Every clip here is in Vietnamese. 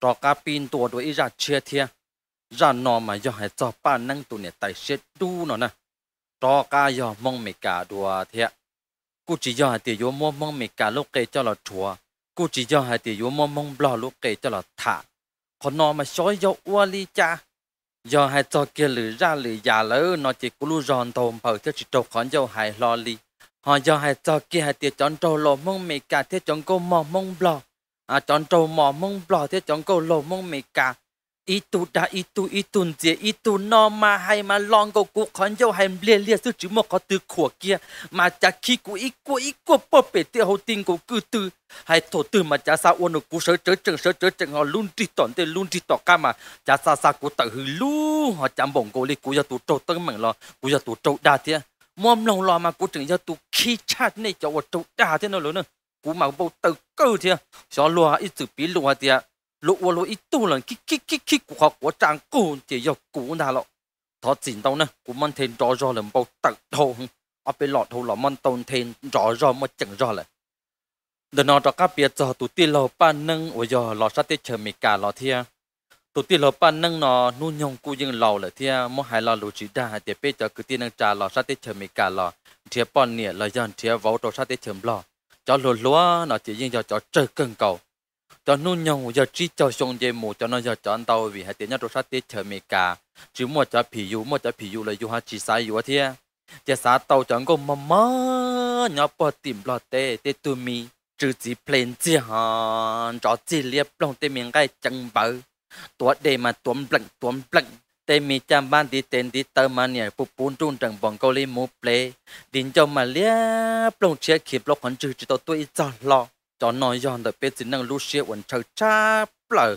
cho cá pin tua đuôi ý ra chia thia ra nó mà do hai cho ba năng tụ nè tài xế đu nó nè cho cá do mong mẹ cả đùa thia cô chỉ do hai tiền vô mua mong mẹ cả lúc kê cho là chùa cô chỉ do hai tiền vô mua mong bò lúc kê cho là thả còn nó mà sói do ua li cha do hai cho kia lử ra lử già lỡ nó chỉ cú lu giòn thồm phở theo chỉ trâu khón dâu hai lo li họ do hai cho kia hai tiệt chọn trâu lò mong mẹ cả theo chọn cô mò mong bò à chọn trâu mỏ mông bò thế chọn câu lồ mông mì cả ý tu đã ý tu ý tu dễ ý tu no mà hay mà lon câu cú khón dâu hay lia lia sư chữ một có từ khổ kia mà cha khi cụ ý cụ ý cụ bỏ bể tiêu hậu tin cụ cứ tư hay thổ tư mà cha sao uôn cụ sớ chớ chừng sớ chớ chừng họ luôn đi tỏn thế luôn đi tỏ ca mà cha sao sao cụ tự hư lu họ chạm bổng cụ li cụ cho tụ trâu tới mừng lo cụ cho tụ trâu đa thế mom lòng lo mà cụ chừng cho tụ khi cha này cho trâu đa thế nó lớn nữa cú mà bao tự cơ thế à. gió lùa ít tự bí lùa thì lo ô lo ít tu lần kí kí kí kí của họ của trang cũ thì giờ cú nào lọ thọ chín đâu nè cú mang thêm rõ rõ lần bao tờ thâu ở bên lọ thâu là mang tông thêm rõ rõ mà chẳng rõ lại đợt nào đó các biệt giờ tụi tiền lọ ban nâng ở giờ lọ sát tết chờ mì cả lọ thế à. tụi tiền lọ ban nâng nó nuôi nhông cú dừng lọ lại thế à. mỗi hai lọ lũ chỉ đa để bây giờ cứ tiền nâng trà lọ sát tết chờ mì cả lọ thiệp bọn nè là dân thiệp vào đầu sát tết chờ lọ cho lúa lúa nó chỉ riêng cho cho chơi cần cầu cho nu nhau giờ chỉ cho xong dây mù cho nó giờ cho anh tàu vì hai tiếng nhau đồ sát tiết chờ mì cả chứ mua cho phì dù mua cho phì dù là dù hai chỉ sai dù thế chỉ sa tàu chẳng có mầm mờ nhỏ bỏ tìm lo tê tê tu mi trừ chỉ plain chỉ hòn cho chỉ liệp lòng tê miệng cái chân bờ tua đề mà tuom lạnh tuom lạnh tê mi chăm ban đi tên đi tơ mà nhảy phụ bún trung trần bóng câu li mù ple đình cho mà lia plong chia kịp lóc hẳn trừ chỉ tao tôi cho lo cho nói giòn đợi biết chỉ năng lu xia quần trời cha bờ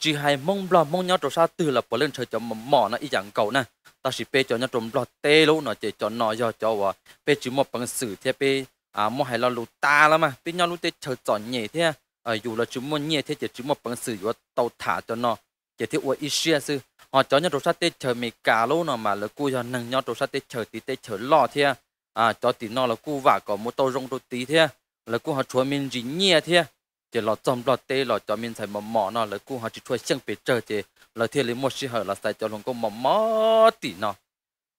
chỉ hai mong lo mong nhau trâu xa từ là bỏ lên trời cho mỏ mỏ nó ý dạng cầu nè ta chỉ bê cho nhau trộm lo tê lũ nó chỉ cho nói do cho và bê chỉ một bằng sử thế bê à mua hai lo lũ ta lắm mà bê nhau lũ tê trời chọn nhẹ thế à ờ, dù là chúng mua nhẹ thế chỉ chúng một bằng sử của tàu thả cho nó chỉ thiếu ủa Israel sư họ cho nhau đồ sát tết chờ mì cà lô nào mà là cu cho nâng nhau đồ sát tết chờ tí tê chờ lo thế à cho tí nó là cu vả có một tàu rong đồ tí thế là cu họ chúa mình gì nhẹ thế chỉ lo chồng lo tê lo cho mình thấy mỏ mỏ nó là cu họ chỉ chúa chẳng bị chờ thế là thế lấy một sĩ hở là sai cho lòng công mỏ mỏ tí nó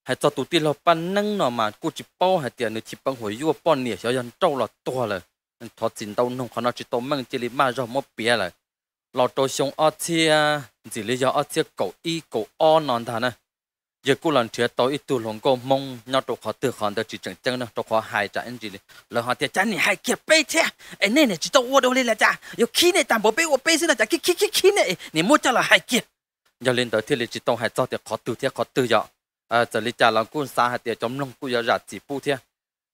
hay cho tụ tí lo pan nâng nó mà cu chỉ bao hay tiền nữa chỉ bằng hồi vua bao nỉa cho dân trâu là to rồi thọ xin tao nông khó nó chỉ tao mang chỉ lấy ma cho một bia rồi chỉ y o thà giờ cô lần trước tôi ít tuổi lòng cô mong nó tôi khó tự khó được chỉ chẳng chân nè tôi khó hại cho anh gì đi là họ tiệt chán này hại kia bê thế anh nên này chỉ tôi vô đâu lên là cha yêu khi này tạm bỏ bê vô bê xin là cha khi khi khi khi này nè mua cho là hại kia giờ lên tới thì là chỉ tôi hại cho tiệt khó tự thế khó tự giờ à giờ lấy cha làm cô xa hại tiệt chống lòng cô giờ rạt chỉ bu thế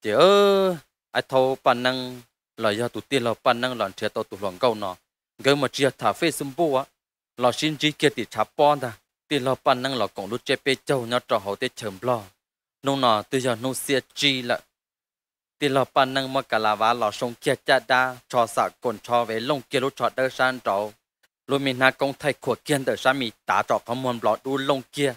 giờ ai thâu bản năng là do tụt tiền là bản năng lần trước tôi tụt lòng câu nó người mà chia thả phê xung bố á lò xin chỉ kia thì chả bon ta thì lò bàn năng lò còn lúc chế bê châu nhau trò hậu tế chờm lò nông nọ từ giờ nông xia chi lợ thì lò bàn năng mà cả là vá lò sông kia cha đa trò xả cồn trò về lông kia lúc trò đơ sàn trò lúc mình na công thay của kiên đỡ san mì tả trò có mòn lò đu lông kia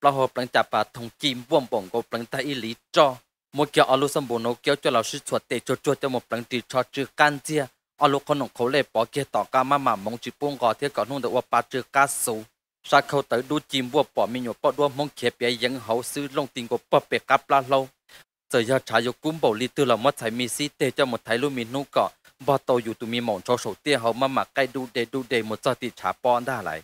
lò hộp lăng chả bà thông chim buông bổng của lăng ta y lý trò một kiểu ở lúc xâm bồn nó kéo cho lò sư thuật tệ cho cho cho một lăng trì trò chư can chia ở lúc con khổ lệ bỏ kia tỏ ca mà mong chỉ buông gò thiết còn nung được qua ba chữ cá sấu sa khâu tới đu chim vua bỏ mình nhổ bỏ đua mong kia bé dân hậu sư long tình của bỏ bé cáp la lâu giờ giờ trả yêu cúm bầu li tư là mất thải mi si tê cho một thái lu mi nung cọ bỏ tàu dù tụi mi cho sầu tia hậu mà mà cây đu đề đu một giờ thì trả bỏ ra lại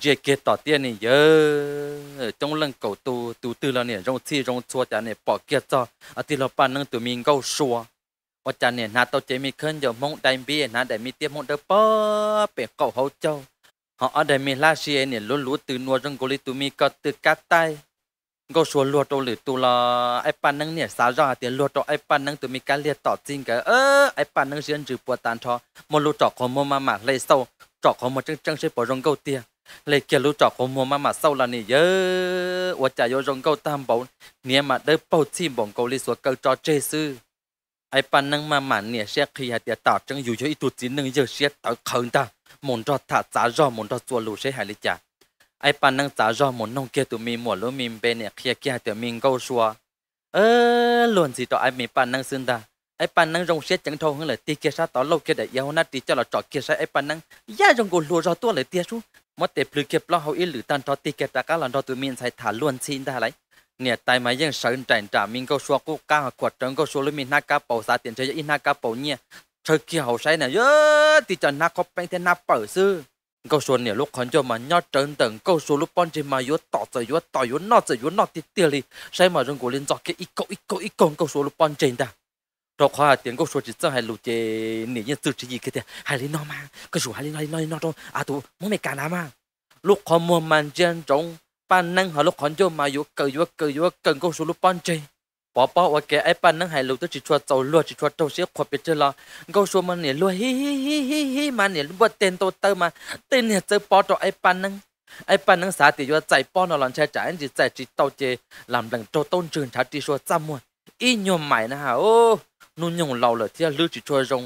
giờ kia tỏ tia này giờ trong lần cầu tu tu tư là nè rong chi rong chua chả nè bỏ kia cho à thì là ba nâng tụi mình gâu xua ว่าจันเนี่ยนาโตเจมีขึ้นอยู่มงไดมีนะแต่มีเตี้ยมงเดอเปอเปียกเก่าเขาเจ้าเขาเอาแต่มีลาเซียเนี่ยล้วนรู้ตื่นนัวจังกุลิตุมีก็ตื่นกัดไตก็ชวนลวดตัวหรือตัวละไอ้ปันนั่งเนี่ยสาวจ้าเตียนลวดตัวไอ้ปันนั่งตัวมีการเรียกต่อจริงกันเออไอ้ปันนั่งเชียนจือปวดตานทอมลูจอกของมัวมาหมากเลยเศร้าจอกของมัวจังจังใช้ปอรงเกาเตียเลยเกี่ยวลูจอกของมัวมาหมากเศร้าละนี่เยอะว่าจะโยรงเกาตามบ่เนี่ยมาได้เป้าชิมบ่งเกาลีสวดเกาจอเจซื้อ ai pan năng mà mạn nè xe khi hạt tiệt tạo trong dù cho ít tuổi chín năng giờ xe tạo khẩn ta muốn cho thả giá rõ muốn cho chùa lù xe hại lý cha ai pan năng giá rõ muốn nông kia tụi mình mua lúa mình bên nè kia kia tiệt mình câu xua ơ luôn gì tụi ai pan năng xin ta ai pan năng rong xe chẳng thâu hơn là ti kia sa lâu kia đại yêu na ti cho là trọ kia sa ai pan năng ya dạ, rong gồ lùa rõ tua lại tia su mất tệ plư kia lo hậu ít lử tan cho ti kia cá làm cho tụi mình sai thả luôn xin ta lại เนี่ยแต่มายังสนใจจ่ามิงก็ชัวกูก้าขวดจังก็ชัวลุมินากาเป่าสาเตียนเชยอินากาเป่าเนี่ยเธอเกี่ยวใช้เนี่ยเยอะติจันนักเขาเป็นเทนาเปิดซื้อก็ชวนเนี่ยลูกคนจะมาย่อเจินตึงก็ชวนลูกป้อนจะมายุต่อจะยุต่อยุนอจะยุนอติเตียลีใช้มาจนกูเล่นจอกเกอีกก็อีกก็อีกก็ก็ชวนลูกป้อนเจนด่าเราขอเตียงก็ชวนจิตใจให้ลูกเจเนี่ยยังตื่นจีกันเถอะให้ลีนอมาก็ชวนให้ลีนอลีนอลีนอตรงอาตัวมึงไม่การนะมาลูกคอมัวมันเจนจงปันนั่งหาลูกขอนจมาอยู่เกยวยูเกยวยูเกงก็สูลูป้อนใจปอปอว่าแกไอ้ปันนั่งหายลูกตัวจิตชัวเจ้าลวดจิตชัวเจ้าเสียขวบเป็เจอละก็ชัมันเนี่ยลวดฮิฮิฮิฮิฮิมันเนี่ยบวเต็นโตเตอมาเต็นเนี่ยเจอปอตัวไอ้ปันนั่งไอ้ปันนั่งสาติว่าใจป้อนอนันแช่จ่ายจิตใจจิตเต้าเจลำดังโตต้นจืนชาติชัวจำมวยอีโยมใหม่นะฮะโอ้นุ่นยงเราเลยที่ลือจิตชัวรง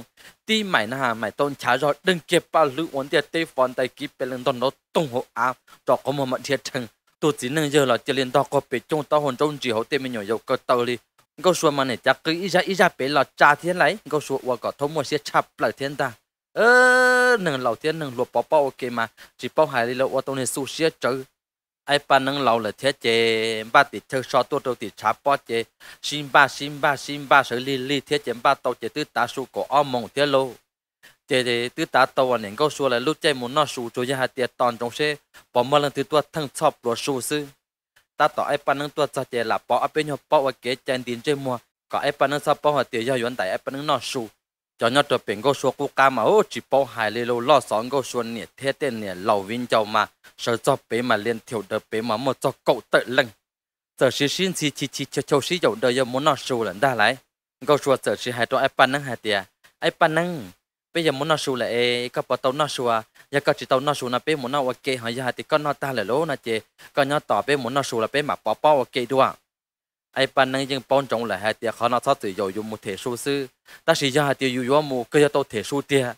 ตีใหม่นะฮะใหม่ต้นชาจอดึงเก็บปลาลือวันเดียเตฟอนไตกิเป็นเรื่องต้นรถตุ้งหัวอาจอกข็มัวมาเทียดทั้ง tôi chỉ nâng giờ là chỉ liên tao có bị trong tao hồn trong chỉ hậu tên mình nhỏ dầu cơ tàu đi câu số mà này chắc cứ ý ra ý ra bị là cha thiên lấy câu số qua có thông mua xe chập lại thiên ta ơ nâng lầu thiên nâng luộc bao bao ok mà chỉ bao hải đi lâu qua tao này su xe chở, ai ba nâng lầu là thế chế ba tỷ thơ so tôi đâu tỷ chả bao chế xin ba xin ba xin ba sự li li thế chế ba tàu chế tứ ta số có om mong thế lâu để để từ ta tàu anh em câu số là lúc chơi muốn nó số cho hạt tiền tòn trong xe bỏ mà lần từ tua thằng chọc lo số sư ta tỏ ai pan tua cho tiền là bỏ bên nhau bỏ kế chân tiền chơi mua có ai pan sao bỏ hoa tiền cho yến tại ai pan nó số cho nhau trở biển câu số cú cá mà ô chỉ bỏ hai lê lô lo sóng câu số nè thế tên nè lầu vin châu mà sợ cho bé mà liên thiểu được bé mà một cho cậu tự lưng giờ xí xin xí chi chi cho châu xí dầu đời giờ muốn nó số lần ra lại câu số giờ xí hai tòa ai pan năng hai tiền ai pan năng bây giờ muốn nói xu là e các bà tàu nói xu à giờ các chị tàu nói xu là bé muốn nói ok hay giờ thì con nói ta là lố na chị con nhớ tỏ bé muốn nói xu là bé mà bỏ bỏ ok đúng không ai pan năng nhưng bón trồng là hai tia họ nói thật từ dầu dùng một thể số sư ta chỉ giờ hai tia dù dù mù cơ giờ tàu thể số tia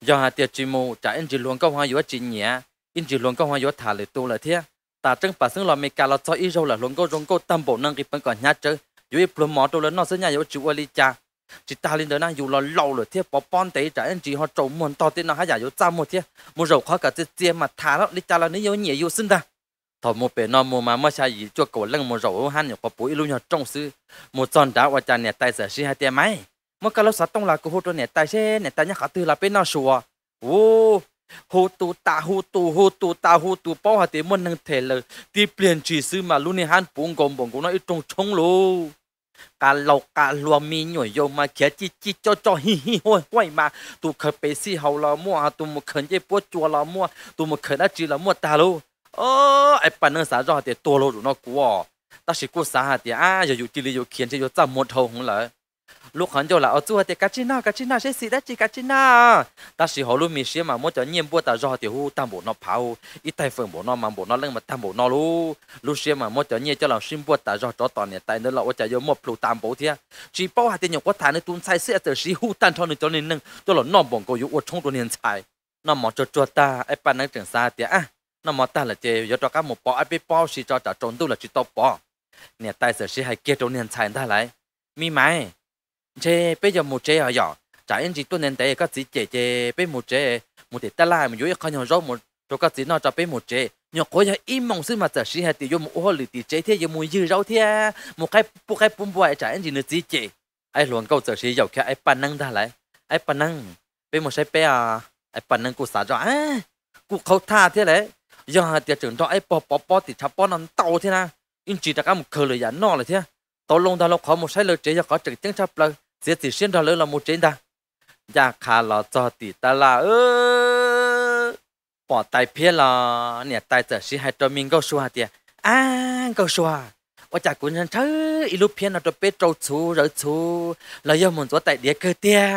giờ hai chỉ mù trả anh chỉ luôn câu hoa dù chỉ nhẹ anh chỉ luôn câu hoa dù thả lời tu là thế ta trưng bản thân là mẹ cả là cho ít dầu là luôn câu rong câu tam bộ năng cái phần còn nhát chứ dù ít plum mỏ tu lớn nó sẽ nhảy vào chịu ở ly cha chỉ ta lên đó na dù là lâu rồi thế bỏ bon tế trả anh chị họ trộm muốn to tiền nó hay giả dụ trăm một thế một rầu khó cả thế tiền mà thả đó đi ta là nó nhiều nhẹ nhiều sinh ra thọ một bể nó mua mà mới xài gì cho cổ lưng một rầu han nhiều có bụi luôn nhỏ trong sư một tròn đá và tràn nhà tay sở si hai tiền máy một cái lốc sạt tông là cô hô cho nhà tay xe nhà tay nhá khả tư là bên nào sùa ô hô tu ta hô tu hô tu ta hô tu bao hà tiền muốn nâng thể lời đi tiền chỉ sư mà luôn này han bùng gom bùng cũng nó ít trong trống luôn การเราการรวมมีหน่วยโยมาเขียจิจิจ้จ้อฮิฮิห้วยห้ยมาตุเคยไปซีเฮาเรามั่วตุมเขินเจ็ปวดจัวเรามั่วตุมเขินด้จีเรามั่วตาลูเออไอปันเนื้อสาจอเตตัวเราดูนอกูอ๋อต่สิกูสาหาเตอ่ะอย่าอยู่จีรีอยู่เขียนจะอยู่จ้หมดเท่าของเลย lúc hắn cho là ở ờ, chỗ thì cá chín nào cá chín nào sẽ xịt đấy chỉ cá chín nào ta chỉ họ luôn mình mà muốn chỗ nhiên bữa ta do thì hu tam bộ nó phao ít tay phần bộ nó mà bộ nó lên mà tam bộ nó luôn, lúc xem mà muốn chỗ nhiên cho là xin bữa ta do cho toàn này, tay nữa là ở chỗ một lù tam bộ thế chỉ bao hạt tiền nhộng có thà nữa tuân sai sẽ từ sĩ hu tan cho nên cho nên nâng cho là non bổng có yếu trong tuần hiện sai nó mò cho cho ta ai pan năng trường xa thì à nó mò ta là chơi do cho các một bỏ ai biết bao xí cho trả trốn tu là chỉ to bỏ nè tay sở sĩ hay kia trốn hiện sai ta lại mi mày chế bây giờ một chế à giờ chả anh chị tuần nên đấy các chị chế chế bây một chế một để ta lại mình yêu cái nhau rồi một cho các chị nó cho bây một chế nhớ có giờ im mong xin mà giờ sĩ hay tiêu một ô lì tiêu chế thế giờ muốn dư rau thế một cái một cái bún bò chả anh chị nữa chị chế ai luôn câu giờ sĩ giàu kia ai pan năng ra lại ai pan năng bây một cái bây à ai pan năng cô xả cho à cô khâu tha thế đấy giờ tiêu chuẩn đó ai bỏ bỏ bỏ thì chả bỏ nằm tàu thế na anh chị đã có một cơ lời giả nọ là thế tao lông tao lông khó một sai lời chế giờ có trực tiếng chắp lời sẽ chỉ xem đó là một trên ta nhà dạ, khá là cho tỷ ta là ơ bỏ tay phía là nè tay giờ sĩ hai cho mình câu số xua tiền à câu xua ở chả cũng nhân thứ ilu phía nó cho bé trâu chú rỡ chú là do muốn cho tại địa cơ tia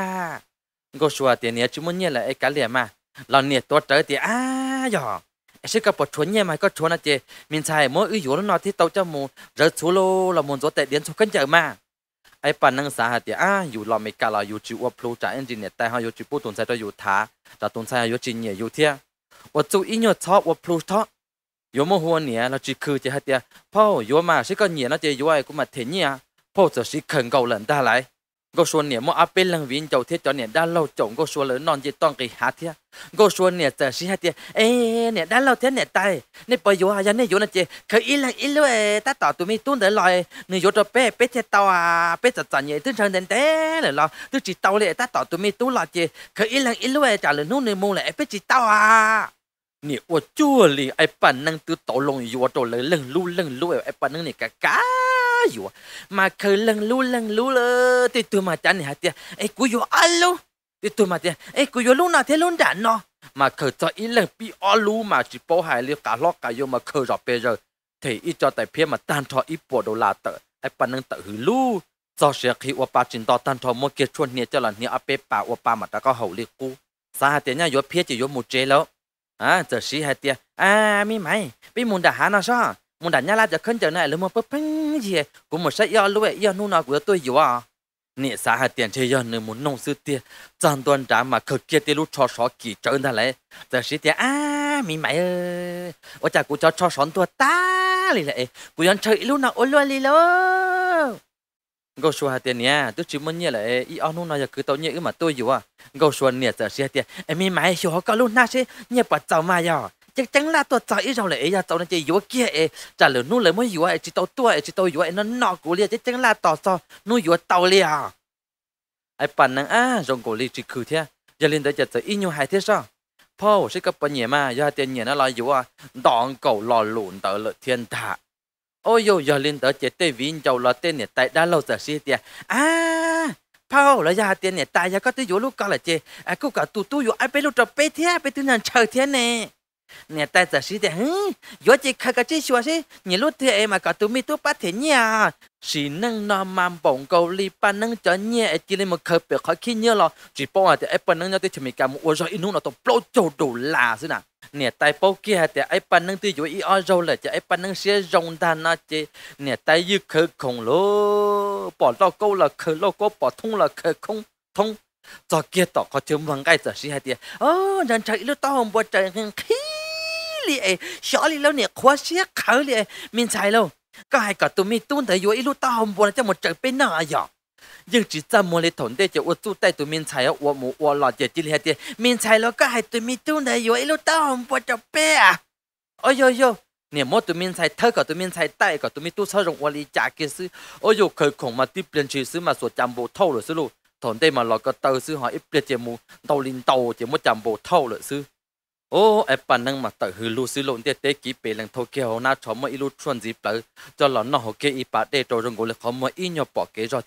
câu xua tiền nè chúng muốn nhớ là ấy cả liền mà là nè tôi trở tiền à giờ sẽ có bột chuẩn nhé mà có chuyện là chị mình xài mỗi ưu dụ nó thì tao cho mù rỡ chú lô là muốn cho tại điện số cân chở mà ไอปันนังสาหัสเดียอ่ะอยู่เราไม่กาเราอยู่จิวพลูจากเอนจิเนียแต่เขาอยู่จิปูตุนใจตัวอยู่ท้าแต่ตุนใจอยู่จิเนียอยู่เทียว่าจู่อินยอชอบว่าพลูทออยู่เมหัวเนี่ยเราจีคือจะหัดเดียพ่ออยู่มาชิก็เนียนะเจอยู่ไอ้กูมาเทียเนี่ยพ่อจะชิเข่นเกาหลันได้ไรก็ส่วนเนี่ยมัวอาเป็นลังวินเจ้าเทียจอเนี่ยด้านเราจงก็ส่วนเลยนอนจีต้องกีหาเทียก็ส่วนเนี่ยแต่สิหาเทียเอ๊เนี่ยด้านเราเทียเนี่ยตายนี่ปอยู่ยันนี่อยู่นะเจเคยอีลังอีลุเอตาต่อตัวมีตุ้นเดลอยนี่อยู่จะเป้เป้เทียตาเป้จัดจันเนี่ยตื้นเชิงเดนเต้เลยเราตื้นจีเตาเลยตาต่อตัวมีตุ้นหลอเจเคยอีลังอีลุเอจ่าเลยนู่นนี่มูเลยเป้จีเตาอ่ะเนี่ยว่าจู่เลยไอ้ปั่นนั่งตื้อโตลงอยู่ว่าโตเลยเรื่องลู่เรื่องลู่ไอ้ปั่นนั่งเนี่ยกะกาอยู่มาเคยลังลูลังลูเลยติดตัวมาจันเนี่ยเตียไอ้กูอยู่อัลลูติดตัวมาเตียไอ้กูอยู่ลูน่ะเทลุนดันเนาะมาเคยจะอีเลืงปีอัลูมาจิโปหายเลี้ยกาลอกกายมาเคยจอเปเจอเทอีจอแต่เพียมาตันทออีปวดโดลาเตอไอ้ปนังเตอหือลูจอเสียคีอวปาจินตอตันทอมเกชวนเนี่ยเจ้าหลันเนี่ยอเปป่าอวปามาตะก็เฮาเรียกกู สาหัสเนี่ยยศเพียจะยศหมดเจแล้ว อ่าเจอสีหัสเตียอ่ามีไหม ไปมุนดาหานะช่อ một đàn nhà la cho khấn chờ này là một bắp bánh gì cũng một sách do lúc ấy do nu nào của tôi dù à nị xã hạt tiền chơi do nữ muốn nông sự tiền toàn tuần trả mà cực kia tiền lúc cho sọ kỳ trở ra lại giờ sĩ tiền à mi mày ơi ở chả cũng cho cho sọn tua ta lì lại cũng dọn chơi lúc nào ôn luôn lì lô gấu xua hạt tiền nha tức chỉ muốn như là ý ông nu nào giờ cứ tao như mà tôi dù à gấu xua nè giờ sĩ tiền em mi mày hiểu họ có lúc nào chứ nhẹ bật tao mà rồi chẳng chẳng là tôi chạy rồi lại giờ tôi nó chỉ vừa kia ấy trả lời nu lại mới vừa chỉ tôi tua chỉ tôi vừa nó nọ của liền chẳng chẳng là tôi sao nu vừa tàu liền ai bạn năng à rong cổ liền chỉ khử thế giờ liền tới giờ tới ít nhiêu hai thế sao phô sẽ cấp bao nhiêu mà giờ tiền nhiêu nó lo vừa đòn cổ lò lụn tới lợi thiên thả ôi yo giờ lên tới chết vin châu là tên này tại đã lâu giờ xí tiền à phao là giờ tiền này tại giờ có tới vô lúc có là chê à cũng cả tụ tụ vô ai bé lúc trở bé thế bé tư nhân chờ thế này nè tại giờ sĩ thế hừ yo chỉ khai cái chỉ xua sĩ nè lúc thế em mà cả tụi mi tụi bắt thế nhá sĩ nâng nó mang bổng cầu, li ba nâng cho nhẹ chỉ lên một khớp bẹt khỏi khi nhớ lo chỉ bao à thì em ba nâng nhau tới chỉ mi cả một ôi rồi nó tụi bao chỗ đủ là thế nào nè tại bao kia thì ai pan nâng tiêu ý ở rồi là cho ai pan nâng xe rong ta nó chứ nè tại như khờ không lô bỏ lo câu là khờ lo câu bỏ thông là khờ không thông cho kia tỏ có thiếu vắng cái giờ sĩ hay thì ô nhận chạy lúc tao không bỏ chạy khi ลีเอชอลีแล้วเนี่ยควาเชียเขาเลยมินชายแล้วก็ให้กับตัวมีตุ้นแต่อยู่ไอ้ลูกตาหอมบัวจะหมดจากไปหน้าอย่างยังจีจำมัวเลยถนได้จะอวดสู้แต้ตัวมินชายอวดหมูอวดหลอดเจ็ดจิเลเดียมินชายแล้วก็ให้ตัวมีตุ้นแต่อยู่ไอ้ลูกตาหอมบัวจะเป้อะโอ้ยโย่เนี่ยมอตัวมินชายเธอกับตัวมินชายใต้กับตัวมีตุ้นเช่ารงวลีจากเกซือโอ้ยเคยของมาที่เปลี่ยนชื่อซื้อมาสวดจำโบเท่าหรือสื้ลูกถอนได้มาเราก็เตอซื้อหอยเปลี่ยนเจมูเตาลินเตาเจมูจำโบเท่าหรือซื้อ ô ép bản năng mà tự hư lu sư lộn tiệt tế ký bề lần thâu kia na chó mà ilu chuẩn gì bở cho lọ nó hồ kia y bà đề trò rừng gỗ lực khó mà bỏ kế rồi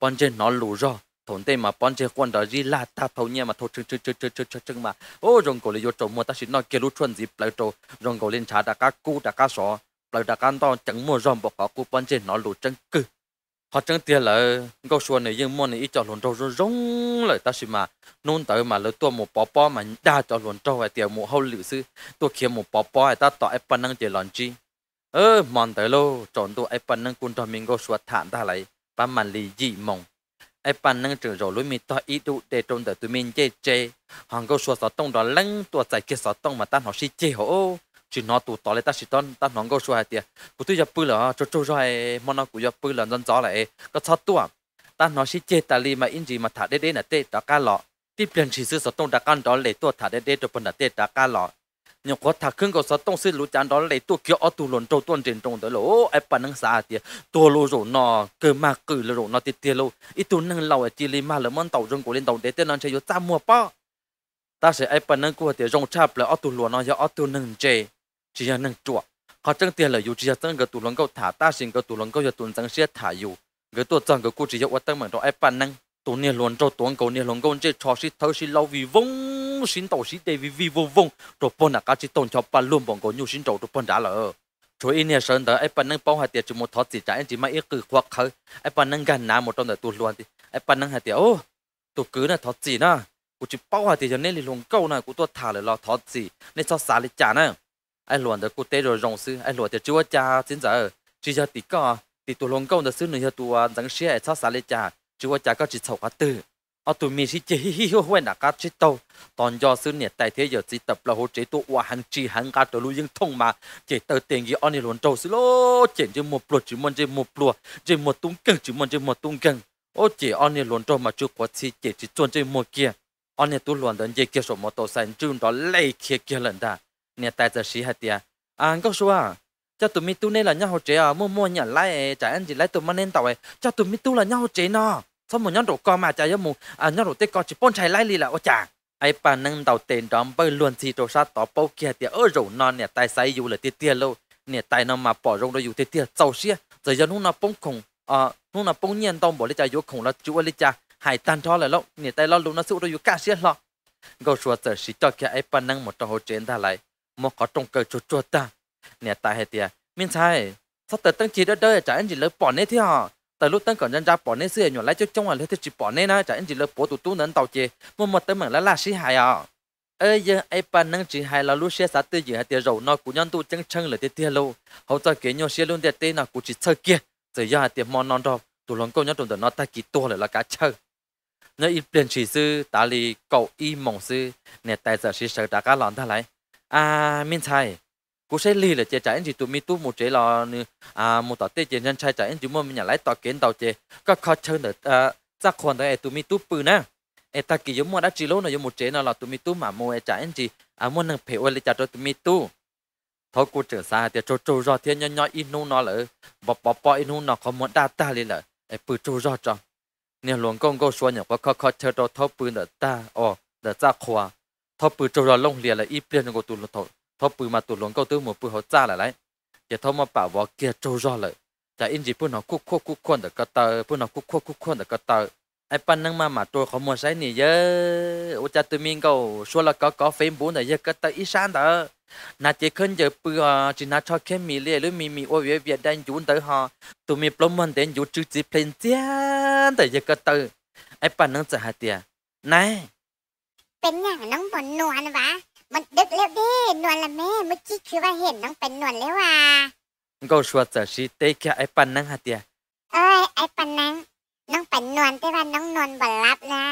bọn trên nó lù rồi thốn tê mà bọn trên quan đó gì là ta thâu nhẹ mà thâu chưng chưng chưng chưng chưng chưng mà ô rừng gỗ lực vô trò mua ta xin nói kia lu chuẩn gì bở trò rừng gỗ lên trà đã cá cu đã cá sọ bở đã cá to chẳng mua rồng bỏ khó cu bọn trên nó lù chân cừ họ chẳng tiền là câu chuyện này nhưng mà này ít cho luôn trâu rong lại ta xí mà nôn tới mà lấy tua một bó bó mà đa cho luôn trâu hay tiền một hậu liệu sư tua kia một bó bó hay ta tỏ ép bắn năng để lòn chi ơ mòn tới lô chọn tua ép bắn năng quân cho mình câu chuyện thản ta lại ba màn lì dị mong ép bắn năng trường rồi lối mình tỏ ít đủ để trôn tới tụi mình chê chê hàng câu chuyện sao tông đó lăng tua giải kia sao tông mà ta họ xí chê hổ chỉ nó tụ tỏ lại ta chỉ tao ta nó ngô xua hai tiệt cụ tôi giờ bự là cho cho cho hai món nó cụ giờ bự là dân gió lại có sáu tuổi, à? ta nói chỉ chết ta li mà in gì mà thả đế đế là tê ta cá lọ tiếp liền chỉ sư sát tông ta căn đó lấy tua thả đế đế cho phần là tê ta cá lọ nhưng có thả khưng có sát tông sư lũ chán đó lấy tua kiểu ở tù lồn trâu tuôn trên trong tới lỗ ai bắn năng xa tiệt tua lô rồi nó cơ mà cử lô rổ nó tiệt tiệt lô ít tu năng lâu à, chỉ li mà lỡ món tàu rừng của lên tàu đế tên nó sẽ vô ta mua bao ta sẽ ai bắn năng của tiệt rong chạp là ở tù lùa nó giờ ở tù năng chơi chỉ họ chẳng tiền là yêu chỉ tăng cái tu lồng câu thả ta xin cái tu lồng câu cho tuần tăng xe thả yêu, cái tụ tăng cái cụ chỉ cho quan tâm mà cho ai bàn năng tu nia luôn cho tuần câu nia luôn câu chỉ cho xí thấu xí lâu vì vong xin tàu xí tê vì vì vô vong rồi bọn là cá chỉ tồn cho bàn luôn bọn cầu nhu xin tàu tụ bọn đã lỡ rồi in nhà sơn đó ai bàn năng bao hạt tiền chỉ một thọ chỉ trái chỉ mấy cứ khoác khơi ai bàn năng gần nào một trong đời tu luôn đi, ai bàn năng hạt tiền ô tụ cứ là thọ chỉ na cụ chỉ bao hạt tiền cho nên luôn câu này cụ tôi thả lại lo thọ chỉ nên cho xả lịch trả na ai luận được cụ tế rồi rộng sư ai luận được chúa cha xin giờ chỉ giờ tí có tí tụ lông công được sư nữa tụ rằng à, xe ai sao xả lệ cha chúa cha có chỉ sầu quá tử ở tụ mình chỉ chỉ hi hi hoen đã cá chỉ tàu toàn do sư nhiệt tại thế giờ chỉ tập là hồ chế tụ hoa hàng chỉ hàng cá tụ lưu yên thông mà chỉ tờ tiền gì anh luận trâu sư lô chỉ chỉ một bột chỉ một chỉ một bột chỉ một tung cân chỉ một chỉ một tung cân ô chỉ anh luận trâu mà chưa có chỉ chỉ chỉ chuẩn chỉ một kia anh tụ luận đến gì kia số một tàu sản trường đó lấy kia kia lần đó nè tại giờ xí hạt tiệt à. à, anh có số à cho tụi mi tu nên là nhau hồ chế à mua mua nhận lại ờ, trả anh chỉ lại tụi mình nên tàu ấy cho tụi mi tu là nhau hồ chế nó sao mà nhau đồ co mà trả cho mù à nhau đồ tê co chỉ bôn chạy lại li là ô chả ai bà nâng tàu tiền đó bơi luôn gì đồ sát tỏ bao kia tiệt ở rổ non nè tại say dù là tiệt tiệt lâu nè tại nó mà bỏ rong đó dù tiệt tiệt giàu xia giờ giờ nó bông khủng à ờ, nó bông nhiên tông bỏ lấy cha vô khủng là chú lấy cha hải tan cho lại lâu nè tại lo luôn nó sụt đó dù cả xia lo gấu sủa à, giờ chỉ cho kia ai bà nâng một trò hồ chế ta lại mà có trong cây chua chua ta nè tại hệ tiệt mình sai sao tới tăng chỉ đó đây chả anh chỉ lấy bỏ nè thì hả, tại lúc tăng còn dân ra bỏ nè xưa nhỏ lại cho trong là lấy thì chỉ bỏ nè na chả anh chỉ lấy bỏ tụ tụ nấn tàu chê mà mà tới mảng là là xí hài à ơi giờ ai pan năng chỉ hài là lúc xe sát tư gì hệ tiệt rầu nó cũng nhân tụ chân chân là tiệt tiệt lâu hậu ta kế nhau xe luôn tiệt tê nào cũng chỉ chơi kia rồi giờ hệ tiệt mòn non đó tụ lòng câu nhau tụ nó ta kỳ to là cá chơi nơi ít tiền chỉ sư ta li cậu y mộng sư nè tại giờ chỉ sợ đã cá lòn ta lại à mình sai cô sẽ lì là chế trái anh chỉ tụi mình tu một chế là à một tổ tê chế nhân trai trái anh chỉ mua mình nhận lái tọt kiến tàu chế có khó chơi được à chắc khoản đấy tụi mình tu bự nè em ta kỳ giống mua đã chỉ lâu này giống một chế nào là tụi mình tu mà mua trái anh chỉ à mua năng phải ôi lấy trả cho tụi mình tu thôi cú trở xa thì trâu trâu rõ thiên nhân nhỏ in nu nó lỡ bọ bọ bọ in nu nó có muốn đa ta lên lỡ em bự trâu rõ cho nên luôn công câu xua nhỏ có khó khó chơi đồ thâu bự được ta ồ được chắc khoản thọ bự trâu ra lông liền là ít biến của tụi lông thọ thọ bự mà tụi lông câu tứ một bự họ ra lại lại giờ thọ mà bảo vợ kia trâu ra lại giờ in gì bữa nó cúc cúc cúc con cái tờ bữa nó cúc cúc cúc con cái tờ ai pan năng mà mà tôi không mua sai nỉ giờ ô cha tụi mình câu số là có có phim bốn này cái tờ ít sáng đó nà chỉ cần giờ bự à, chỉ nà cho cái mì liền rồi mì mì ô việt việt đang dùng tới họ tụi mình plom đến dùng chữ chỉ plain tiền cái tờ ai pan năng sẽ hạt tiền này เป็นอย่างน้องบนนวลวะ มันดึกแล้วดินวลละแม่เมื่อกี้คือว่าเห็นน้องเป็นนวลแล้วว่ะก็ชวนจะชีเตะแค่ไอ้ปันนังหะเตียเอ้ย ไอ้ปันนัง น้องเป็นนวลแต่ว่าน้องนวลบ่รับนะ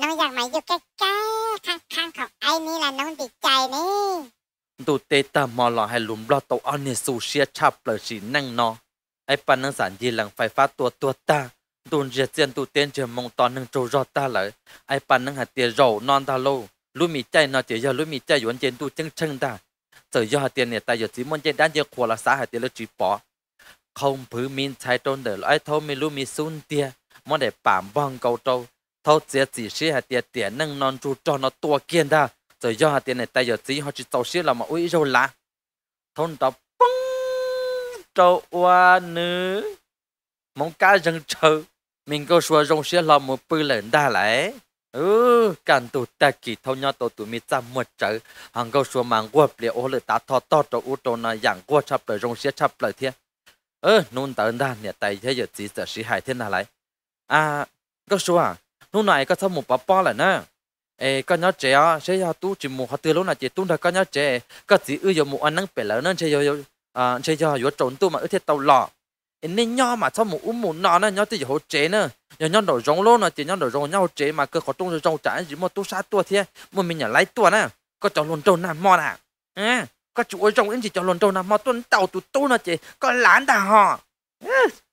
น้องอยากมาอยู่ใกล้ๆข้างๆของไอ้นี่แหละน้องดีใจนี่ดูเตตามอหล่อให้หลุมรอตัวเอาเนี่ยสูเชียชับเปลือชีนั่งนอไอ้ปันนังสารยีหลังไฟฟ้าตัวตัวตา tuần rìa tiền tụ tiền chờ mong tòn nâng trâu rót ta lại ai pan nâng hạt tiền rầu non ta lâu lũ mì chay nó chỉ giờ lũ mì chay yuan tiền tụ chân chân ta giờ giờ hạt tiền này ta giờ chỉ muốn chơi đan chơi khổ là xã hạt tiền là chỉ bỏ không phứ minh chai trôn để ai thâu mi lũ mi sun tiền muốn để bám băng cầu trâu thâu chia chỉ sĩ hạt tiền tiền nâng non trâu cho nó tua kiên ta giờ giờ hạt tiền này ta giờ chỉ họ chỉ tàu sĩ là mà uy râu lá thôn tập bung trâu oa nữ mong cá rừng trời mình có xua rong xe lòng một bư lợn đa lại ừ càng tụ ta kỳ thâu nhau tổ tụ mi trăm một trở hàng câu xua mang quập liệu ô lợn tá thọ to tổ u tổ na dạng quơ chập lời rong xe chập lời thiên ơ ừ, nôn tớ đa nè tay thế giờ chỉ giờ sĩ hại thiên nào lại à có xua à nôn này có thâu một bà ba lại nè ê có nhớ trẻ à sẽ cho chỉ một hạt tiêu lúc nào chỉ tú là có nhớ trẻ có chỉ ư giờ một ăn nắng bể lỡ nên sẽ giờ à sẽ giờ vừa trốn tu mà ư tàu lọ nên nhau mà cho một uống một nọ nó nhau thì hỗ trợ nữa nhờ nhau đổ rong luôn nó chỉ nhau đổ rong nhau chế mà cơ khó trong rồi rong trả gì mà tu sát tua thế mà mình nhà lấy tua nè có cho luôn trâu nam mò nè à có chú ơi rong ấy chỉ cho luôn trâu nam mò tuần tàu tụ tu nó chế có lán đà họ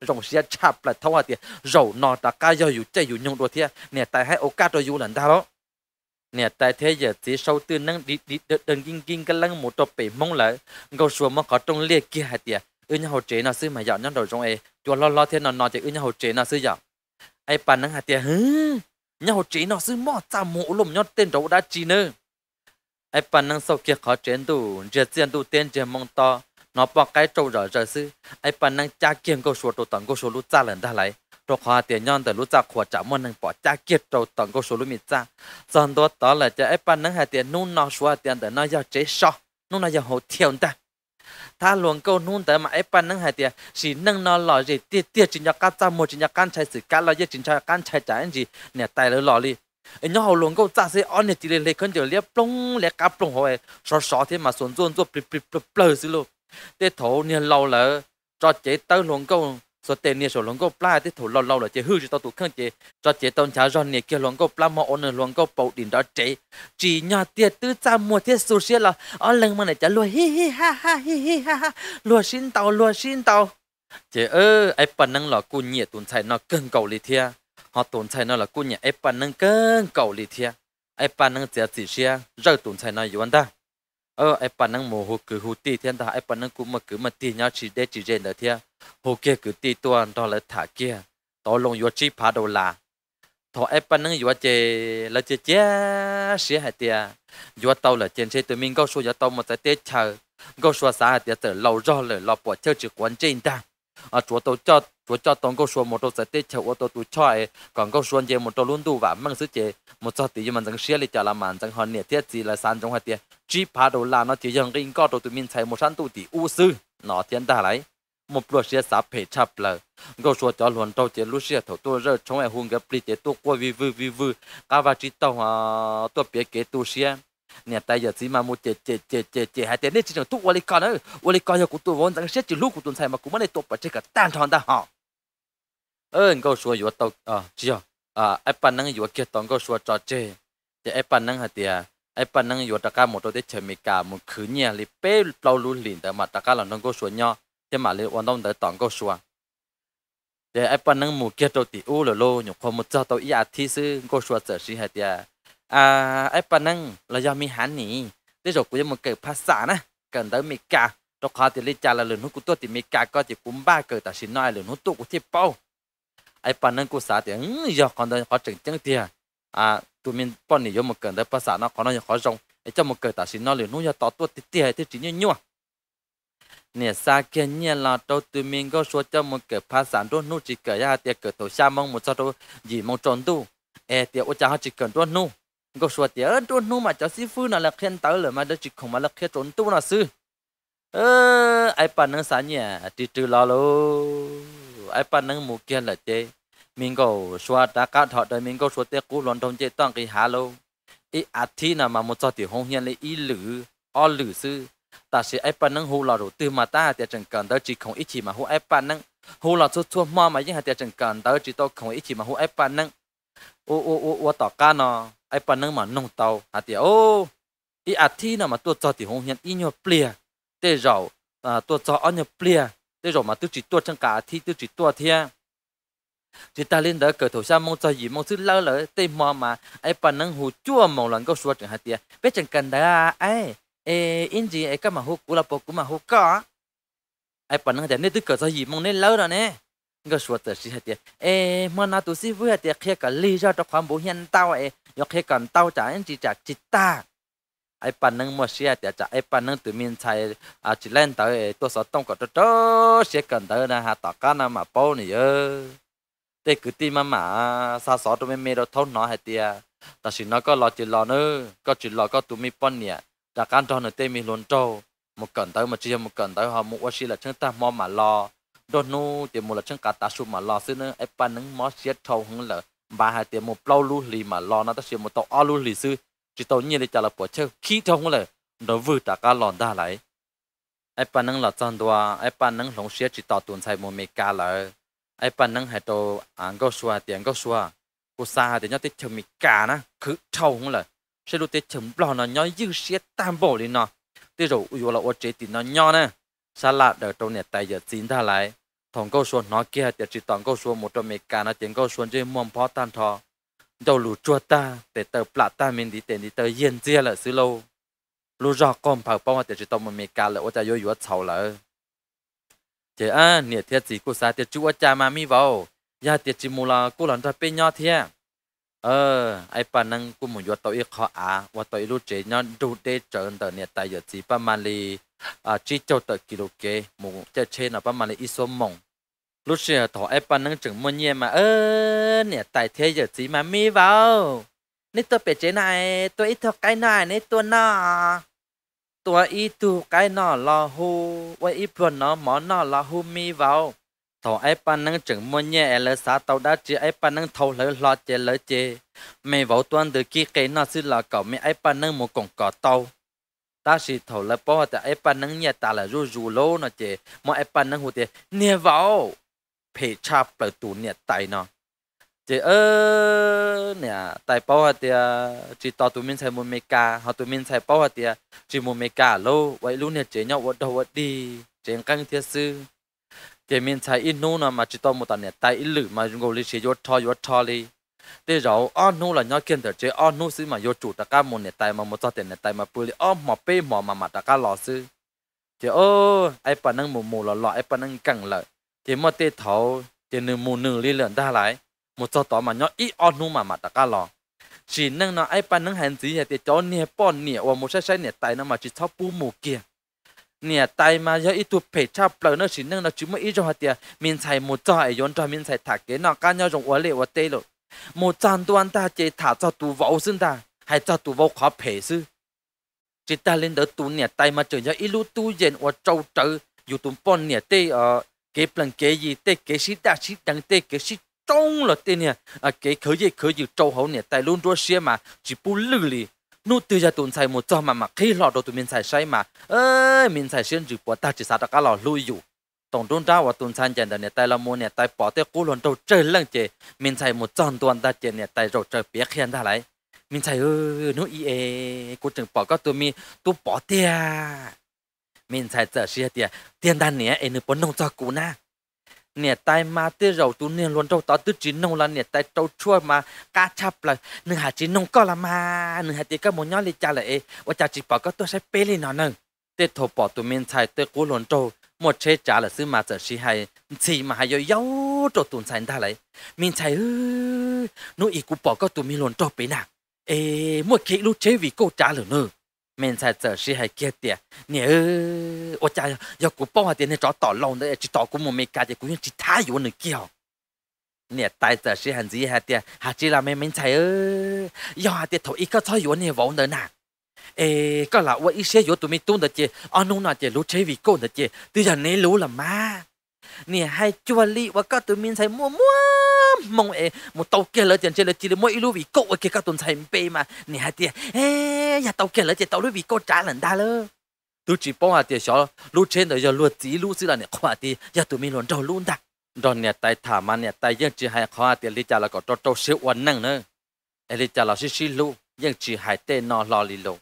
rong xe chạp là thâu à thì rầu nọ đã ca do dù chơi dù nhung đồ thế nè tại hai ô ca cho dù lần ta đó nè tại thế giờ thì sau tư năng đi đi đơn kinh kinh cái lăng một trò bể mong lại ngô xuống mà có trong liệt kia hạt tiền ư nhau hồ chế nó sư mà dọn nhân đầu trong ấy e. chùa lo lo thiên nó nó thì ư nhau hồ chế nó sư dọn ai bàn năng hạt tiền hứ nhau hồ chế nó sư mò ta mũ lùm nhon tên đầu đã chi nữa ai bàn năng sau kia khó chén tù giờ tiền tù tiền giờ mong to nó bỏ cái trâu rỡ rỡ sư ai bàn năng cha kiêng câu số tù tận câu số lú cha lần ta lại rồi khó tiền nhon từ lú cha khỏa trả mòn năng bỏ cha kiệt trâu tận câu số lú mít cha dọn đó đó lại cho ai bàn năng hạt tiền nung nó số tiền để nó giao chế so nung nó giao hồ thiền ta ถ้าหลวงก็นู่นแต่มาไอ้ปันนั่งหายเตียสีนั่งนอนหล่อจีเตี้ยเตี้ยจินยาการจ้ามัวจินยาการใช้สื่อการเราเยอะจินยาการใช้จ่ายจีเนี่ยตายเลยหล่อลีไอ้เนาะหลวงก็จ้าเสียอ่อนเนี่ยจีเลยเลยคนเดียวเลี้ยปลงเลี้ยกับปลงหัวไอ้สอสอที่มาส่วนส่วนตัวปลิบปลิบเปลือสิลูกเตี้ยโถเนี่ยเราเลยจอดเจ๊เต้าหลวงก็ số tiền nè số lòng có pla thì thủ lâu lâu là chế hư cho tao tụ khăn chế cho chế tao trả rồi nè kia lòng có pla mà ôn lòng có bầu đỉnh đó chế chỉ nhà tiền tư cha mua thiết số xe là ở ờ, lần mà này trả luôn hi hi ha ha hi hi ha ha luôn xin tao luôn xin tao chế ơ ai phần năng là cô nhẹ tụn chai nó cân cầu lì thia họ tụn chai nó là cô nhẹ ai phần năng cân cầu lì thia ai phần năng chế chỉ xe rồi tụn chai nó yếu anh ta ờ ai bạn năng mồ hồ cứ hồ tì thiên ta ai bạn năng cũng mà cứ mà tì nhau chỉ để chỉ trên đó thiên hồ kia cứ tì tuan đó là thả kia đó lồng yuo chi phá đồ là thọ ai bạn năng yuo chê là chê chê xí hai tia yuo tàu là trên xe tụi mình câu số yuo tàu mà tới tết chờ câu số xã hai tia từ lâu rồi là bỏ chơi chỉ quan trên ta à chúa tàu cho chúa cho tông câu số một đầu sẽ tết chậu ô tô tu chọi còn câu số gì một đầu luôn tu và mang sức chế một số tí mình chẳng xia lịch trả là màn chẳng hòn nhiệt thiết gì là san trong hai tiền chỉ phá đầu là nó chỉ dùng cái có đầu tụi mình thấy một sản tu tỷ ưu sư nó thiên ta lấy một lúa xia sáp phê chập lờ câu số cho luôn tàu chế lúa xe thổ tu rơ trong ai hùng gặp lý chế tu qua vi vư vi vư cá và chỉ tàu à tu biết kế tu xia nè tay giờ chỉ mà một chè chè chè chè chè hai tên nít chỉ tu vali con nữa vali con giờ cũng tu vốn rằng xia chỉ lúc cũng tu sai mà cũng mới tu bật chế cả tan thon ta họ ơ ngô xua yếu tàu à chỉ à ai pan năng yếu kia tàu ngô xua cho chê thì ai pan năng hạt tiệt ai pan năng yếu tất cả một đôi tết chơi mì cả một khứ nhà li bê lâu liền để mà tất cả là nó ngô xua thế mà li quan tâm tới tàu ngô xua thì ai pan năng một kia tàu tỷ u lô nhục khoa một giờ tàu ý à thi sư ngô xua trở sĩ hạt à ai pan năng là do mi hán nhỉ thế rồi cũng một cái ภาษานะ cần tới mì cả đó khó thì lấy trả là lần hút tôi thì mì cả có thì cũng ba cờ ta xin nói lần hút tôi thì bao ai pan nang ku sa te ng yo kon da ho cheng cheng tia à tu min pon ni yo mo kan da pa sa na kon na ho jong ai cha mo ka ta sin na le nu ya ta tu ti ti hai ti ti ni nyu nè sa kia nhẹ là đâu tu min go số cho một cái phá sản đó nu chỉ cái ya tiệt cái tổ sa mong một sao đó gì mong tròn tu e tiệt ô cha chỉ cần đó nu go số tiệt đó nu mà cho sĩ phu nó là khen tới rồi mà đó chỉ không mà là khen tròn tu nó sư ơ ai bàn năng sản nhẹ thì trừ lo luôn ai pan nâng mù kia là chê mình có xóa đã cá thọ đời mình có xóa tiếc cú loạn trong chê toàn cái hà lô ý ạt thi nào mà một cho tiểu hôn hiền lấy ý lử o lử sư ta sẽ ai pan nâng hô lò rồi từ mà ta tiệt chẳng cần đó chỉ không ít chỉ mà hô ai pan nâng hô lò chút chút mà mà những hạt tiệt chẳng cần đó chỉ tôi không ít chỉ mà hô ai pan nâng ô ô ô ô tỏ cá nó ai pan nâng mà nông tàu hạt tiệt ô ý ạt thi nào mà tôi cho tiểu hôn hiền ý nhọ plea tê rầu à tôi cho anh nhọ plea thế rồi mà tư chỉ tua chẳng cả thì tư chỉ tua thế thì ta lên đó cởi thổ sa mong cho gì mong thứ lỡ lỡ tê mò mà ai bàn năng hù chua mong lần có suy chẳng hạt tiền à, biết chẳng cần đó à, ai ê in gì ai cái mà hú cú là bộ cú mà hú có ai bàn năng thì à, nên tư cởi gì mong nên lỡ rồi nè cái suy tự sĩ hạt tiền ê mà na tu sĩ với hạt tiền khi cả ly ra trong khoảng bố hiền tao ấy, yêu khi cần tao trả in chỉ trả chỉ ta ai pan nâng mua xe thì chả ai pan nâng tụi mình chạy à chỉ lên tới tôi sợ tông cả trớ trớ xe cần tới là hà tọt cá nào mà bao này ơ thế cứ tin mà mà xa xó tụi mình mê đâu thôn nó hay tiệt? ta chỉ nó có lo chỉ lo nữa có chỉ lo có tụi mình pon nè đã can cho nữa tê mình luôn trâu một cần tới một chia một cần tới họ một xí là chúng ta mò mà lo đôi nu thì một là chúng cả ta sụp mà lo xí nữa ai pan nâng mò xe thâu hứng là ba hai tiền một plau lu lì mà lo nó ta chỉ một tàu alu lì xí chỉ tàu nhiên để trả là bỏ chơi khi trong không là nó vừa trả cả lòn đa lại ai bạn năng là chân đua ai bạn năng lòng xe chỉ tàu tuần sai một mấy cả lợ ai bạn năng hay đồ ăn à, gạo xua tiền gạo xua cô xa thì nhớ tới chấm mấy cả na cứ thâu không là sẽ lúc tới chấm lòn nó nhớ dư xe tam bộ đi nó tới rồi ui là ô chế thì nó nhon nè xa lạ đời trong này tại giờ chín ra lại thằng gạo xua nó kia thì chỉ toàn gạo xua một trong mấy cả na tiền gạo xua trên mồm phó tan thò đầu lù chua ta để tờ plạ ta mình đi tiền đi tờ yên chia là xí lâu lù rõ con phải bao để chỉ tao mà mày cả là ôi ta yếu yếu sầu là. Thế à nhiệt thiết gì cô sa tiệt chú ở cha mà mi vào ya dạ, tiệt chỉ mua là cô lần ta bên nhau thế ờ ai bà năng cô muốn yuột tội khó à và tội lù chế nhau đủ để trở tờ nhiệt tại giờ gì bà mà li cho tờ kilo kế muốn chơi chơi nào bà mà li ít lúc xưa thọ ai bạn nâng chừng mua nhẹ mà ơ nè tại thế giờ chỉ mà mi vào nếu tôi bể chế này tôi ít thuộc cái này nếu tôi nọ tôi ít thuộc cái nọ là hu vậy ít buồn nó món nọ là hu mi vào thọ ai bạn nâng chừng mua nhẹ lỡ xa tàu đã chỉ ai bạn nâng thâu lỡ lo chế lỡ chế mi vào tuần từ kia cái nọ xin là cậu mi ai bạn nâng một cổng cỏ tàu ta chỉ thâu lỡ bỏ tại ai bạn nâng nhẹ ta là ru ru lô nó chế mà ai bạn nâng hụt tiền nè vào เพชาประตูเนี่ยไตเนาะจเออเนี่ยไต่เป้าเตียจีต่อตุมินใช้มูเมกาเขาตุมินใช้เป้าเตียจีมูเมกาโลไว้รู้เนี่ยเจียวัดดวัดดีเจียงกังเทียซื้อเจมินใช้อินนู้นมาจีต่อมูตันเนี่ยไต่อิลือมาจงโกลิเชยดทอยดทอลีเดี๋ยวอ้อนนู้นละยอดเกินแต่เจอ้อนนู้นซื้อมาโยจูตะก้ามูเนี่ยไต่มาโมจอเตนเนี่ยไต่มาปุลีอ้อมหมอเป้หมอมามาตะก้าหล่อซื้อเจโอ้ไอปนังหมูหมูหล่อไอปนังกังเลย chỉ mà tê thấu chỉ nửa mù nửa lý lượng ra lại một số tỏ mà nhớ ít on nu mà mà ta cả lò chỉ nâng nó ai pan nâng hàng gì thì cháu nè bọn nè và một sai sai nè tay nó mà chỉ tháo bù mù kia nè tay mà giờ ít tụ phải cha lỡ nó chỉ nâng nó chỉ mới ít cho hạt tiền mình xài một trò ấy yon cho mình xài thạc cái nó cá nhau dùng quá lệ quá tê rồi một trăm tuần ta chỉ thả cho tu vỗ xin ta hay cho tu vỗ khó phê sư chỉ ta lên đỡ tu nè tay mà chờ giờ ít lú tu dền và trâu trâu dù tụ bọn nè tê ở cái bằng cái gì tê cái sĩ đa sĩ đăng tê cái sĩ trong là tên nè à cái khởi gì khởi gì châu hậu nè tại luôn xe mà chỉ bu lư lì nụ từ giờ tuần sai một cho mà mà khi lọ đồ tụi mình sai sai mà ơ mình sai xuyên rượu bỏ ta chỉ sao ta cả lọ lui dụ tổng đôn ra và tuần sai chẳng đợt nè tại là mô nè tại bỏ tới cú luôn đầu chơi lăng chè mình sai một tròn tuần ta chè nè tại rồi chơi bé khen ta lại mình sai ơ nụ ý ê e, cô chừng bỏ các tụi mình tụi bỏ tia mình sai giờ xia tiền tiền đàn nè em bốn nông cho cũ na nè tai mà tư rầu tu nè luôn trâu tao tư chín nông là nè tai trâu chua mà cá chắp là nè hạt chín nông có là mà nè hạt tiền có món nhỏ li cha là em và cha chỉ bảo có tôi sẽ bê lên nó nè tê thổ bỏ tụi mình sai tê cú luôn trâu một chế trả là sư mà giờ xí hay chỉ mà hay yếu trâu tụi sai ta lại mình sai nó ý cú bỏ có tụi mình luôn trâu bê nè ê một khi lúc chế vì cô trả lời nữa mình sẽ trở sĩ hay kia tiền nè ô cha giờ cũng bao tiền này cho tỏ lòng đấy chỉ tỏ cũng một mấy cái thì cũng chỉ thay vô nữa kia nè tại trở sĩ hành gì hay tiền hay chỉ là mình mình chạy ơ giờ hay tiền thôi ít có thôi vô nè vào nữa nè ê có là ít xe vô tụi mình tuôn được chứ anh nung nào chứ lú chơi vì cô được chứ từ giờ này lú là má nè hay chua li và có tụi mình chạy mua mua mong e eh, mo tàu kia lỡ tiền chơi lỡ chỉ mỗi lúc bị cậu cái các tuần thành bê mà nè hạt tiền nhà tàu kia lỡ chỉ tàu lúc bị cậu trả lần ta tôi chỉ bảo hạt tiền xó lúc trên rồi giờ luôn chỉ lúc xí là nè khoa tiền giờ tụi mình luôn trâu luôn ta rồi nè tại thả nè tại dân chỉ hay khoa tiền lý trả là có trâu trâu siêu uẩn năng nữa lý trả là xí xí lúc dân chỉ hay tên nó lo lì lộ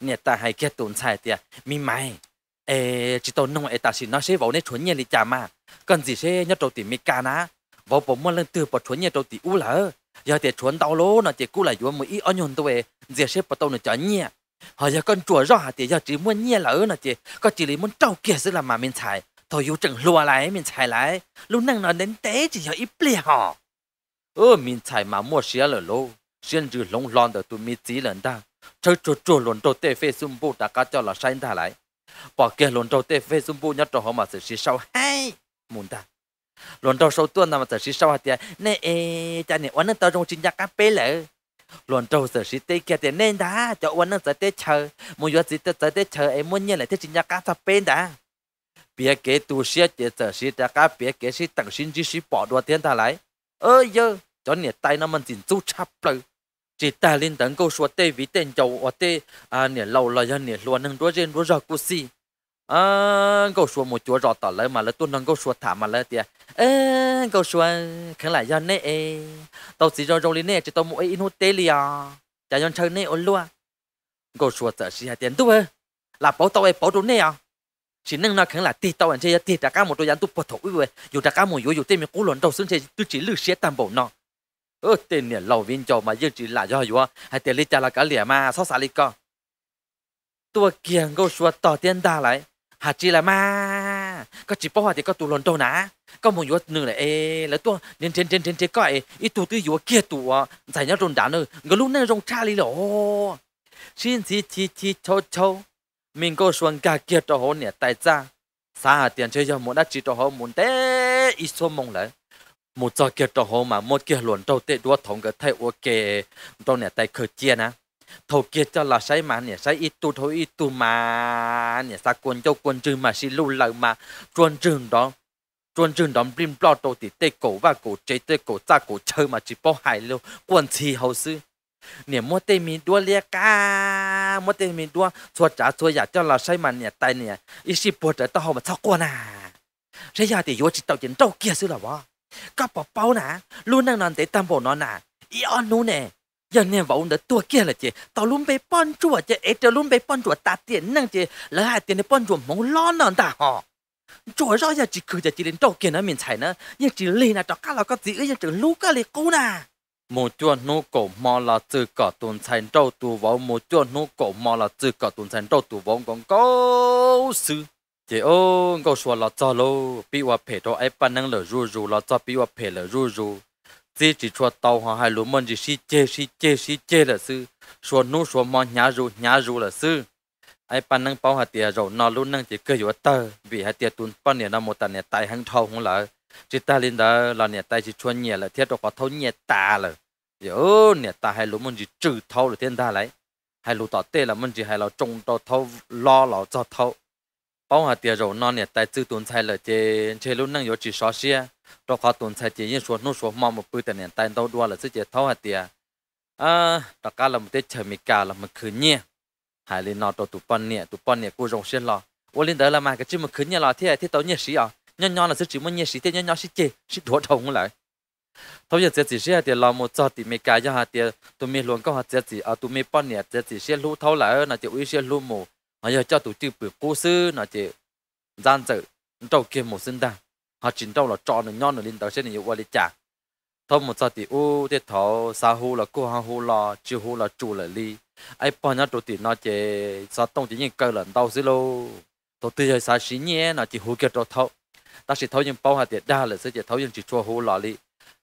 nè tại hay kia tuần xài tiền mi mày ê chỉ tàu nông ê ta xin nó sẽ vào nè chuẩn nhẹ lý trả mà cần gì sẽ nhất trâu tiền mi ca ná vô bộ mua lên từ bỏ chuẩn nhà trâu tỷ u lỡ giờ thì chuẩn tao lô nó chỉ cú là vừa mới ít ăn nhon tôi giờ xếp bắt tao nó chả nhẹ họ giờ con chùa rõ thì giờ chỉ muốn nhẹ lỡ nó chỉ có chỉ lấy muốn trâu kia sẽ là mà mình xài thôi yêu chẳng lùa lại mình xài lại lúc năng nó đến té chỉ giờ ít lìa họ ơ mình xài mà mua xía lỡ lô xuyên rử lông lon được tụi mi chỉ lần ta chơi chùa chùa luôn trâu tê phê xung bộ đã cá cho là sai ta lại bỏ kia luôn trâu tê phê xung bộ nhất trâu họ mà sẽ xí sau hay muốn ta lần đầu sau tuần nào mà chỉ sau hạt tiền nè cha nè วันนั้นตอนจงจินยากับเป๋เลย lần đầu giờ chỉ tê kia tiền nên đã cho วันนั้น giờ tê chờ muốn giờ chỉ tê giờ tê chờ em muốn nhớ lại thế chính nhạc cá thập bên bia kế tu sĩ chỉ giờ chỉ đã cá bia kế sĩ tặng xin chỉ sĩ bỏ đồ tiền ta lại ơ cho nhiệt tay nó mình chỉnh chút chắp lời chỉ ta lên tấn câu số tê vì tên giàu ở tê à nhiệt lâu là do nhiệt luôn đua trên đua giờ cú si à câu số một chúa rõ tỏ lấy mà lấy tuần năng câu số thảm mà lấy tiền ê câu số khẳng lại do nè tao chỉ do rong lên chỉ mỗi in hút tê liền à. chả do chơi ôn luôn câu số sợ xí hai tiền tu là bảo tao bảo đồ nè chỉ nâng nó khẳng là tì tao anh chơi tì trả cá một đôi gián tu bớt thổi vậy dù một dù dù tên mình cố luận đầu xương chơi tôi chỉ lừa xé tam bộ nó ơ tên nè lầu cho mà dương chỉ là do dù hai tiền lấy trả là cả liền mà sáu xả lấy con tua kiềng câu số tỏ tiền đa lại hà chi là ma có chỉ bao thì có tụ lon đâu nã có một yuột nửa là ê là trên trên trên trên có ấy ít tụ kia tụ ờ, giải nhau rồn đá nữa ngờ lúc này rong cha lý lỗ xin chi chi chi cho mình có xuống cả kia cho hồn nè tại ra xa tiền chơi cho muốn đã chỉ cho hồn muốn thế ít số mong lại một giờ kia cho mà một kia luận đâu tệ đua thống cái thay ok đâu nè tại khởi chia nè ทเกียจเราใช้มาเนี่ยใช้อีตูทอีตูมาเนี่ยสากลเจ้ากวนจึงมาสิลูเลามาจวนจึงดองจวนจึงดองปริมปลอโตติเตโกว่าโกเจเตโกจ้าโกเชอมาจิปอหายเร็วกวนทีเฮาซื้อเนี่ยมัวเตมีดัวเลียกามัวเตมีดัวสววจ๋าสววอยากเจ้าเราใช้มันเนี่ยแต่เนี่ยอิสิปวดแต่ต้องหอมาชอกวนอ่ะใช่ยาติโยจิตเต่าเ็นเจ้าเกียซื้อหรอวะก็ปอบเป้านะลูนั่งนอนเตะตามโบนอนน่ะอีออนนู้เนี่ย giờ nè vợ đã tua kia là chị tao luôn bị bón chùa chị ấy tao luôn bị bón chùa ta tiền năng chị lấy hai tiền để bón chùa mong lo nè ta họ chùa rõ giờ chị cứ giờ đến đâu kia nó mình chạy nữa nhưng chị lì là cho cá là có gì ấy chị lú cá lì cú nà một chuột nô cổ mò là từ cả tuần thành trâu tù vào một chuột nô cổ mò là từ cả tuần thành trâu tù vào còn có sự chị ô câu số là cho lô bị phê cho ai pan năng lở rù rù là cho bị phê lở rù rù chỉ chỉ cho tàu họ hai lúa mần chỉ xí chê xí chê xí chê là sư xua nú xua mò nhá rù nhá rù là sư ai pan năng bao hạt tiền rồi nó luôn năng chỉ cơ yếu tơ vì hạt tiền tuôn pan nè một tàn nè tại hàng thâu không là chỉ ta lên đó là nè tại chỉ cho nhẹ là thiết độ có thâu nhẹ ta là giờ nè ta hai lúa mần chỉ trừ thâu là thiên ta lấy hai lúa tọt tê là mần chỉ hai lúa trồng tàu thâu lo lo cho thâu bao hạt tiền rồi non nè tại tư tuần sai là chế chế luôn năng yếu chỉ xóa xe rồi khó tuần sai chế yên xuống nút xuống mong một bữa tiền nè tại đâu đua là sự chế thâu hạt tiền à đặc cá là một tết trời mì cả là một khứ nhẹ hải lên nọ tụ pon nè tụ pon nè cô rồng xe lò ô lên đó là mà cái chữ một khứ nhẹ lò thế thế tao nhẹ sĩ à nhỏ nhỏ là sự chỉ một nhẹ sĩ thế nhỏ nhỏ sĩ chế sĩ đổ đồng lại thôi giờ chế chỉ xe thì lò một giờ thì mì cả cho hạt tiền tụi mì luôn có hạt chế chỉ à tụi mì pon nè chế chỉ xe lú thâu lại là chế uy xe lú mù họ giờ cho tổ chức biểu cố sư nó chỉ gian dở trâu kia một sinh đa họ chính trâu là trò nó nhon nó lên đầu trên này qua đi trả thôi một sao thì u thế thọ sa hu là cô ha hu là chư hu là chủ là li ai bao nhiêu tổ tiên nó chỉ sa tông chỉ những cơ lần đau xí lô tổ tiên giờ sa xí nhé nó chỉ hu kia trâu thâu ta chỉ thâu những bao hạt tiền đa là sẽ chỉ thâu những chỉ chua hu là li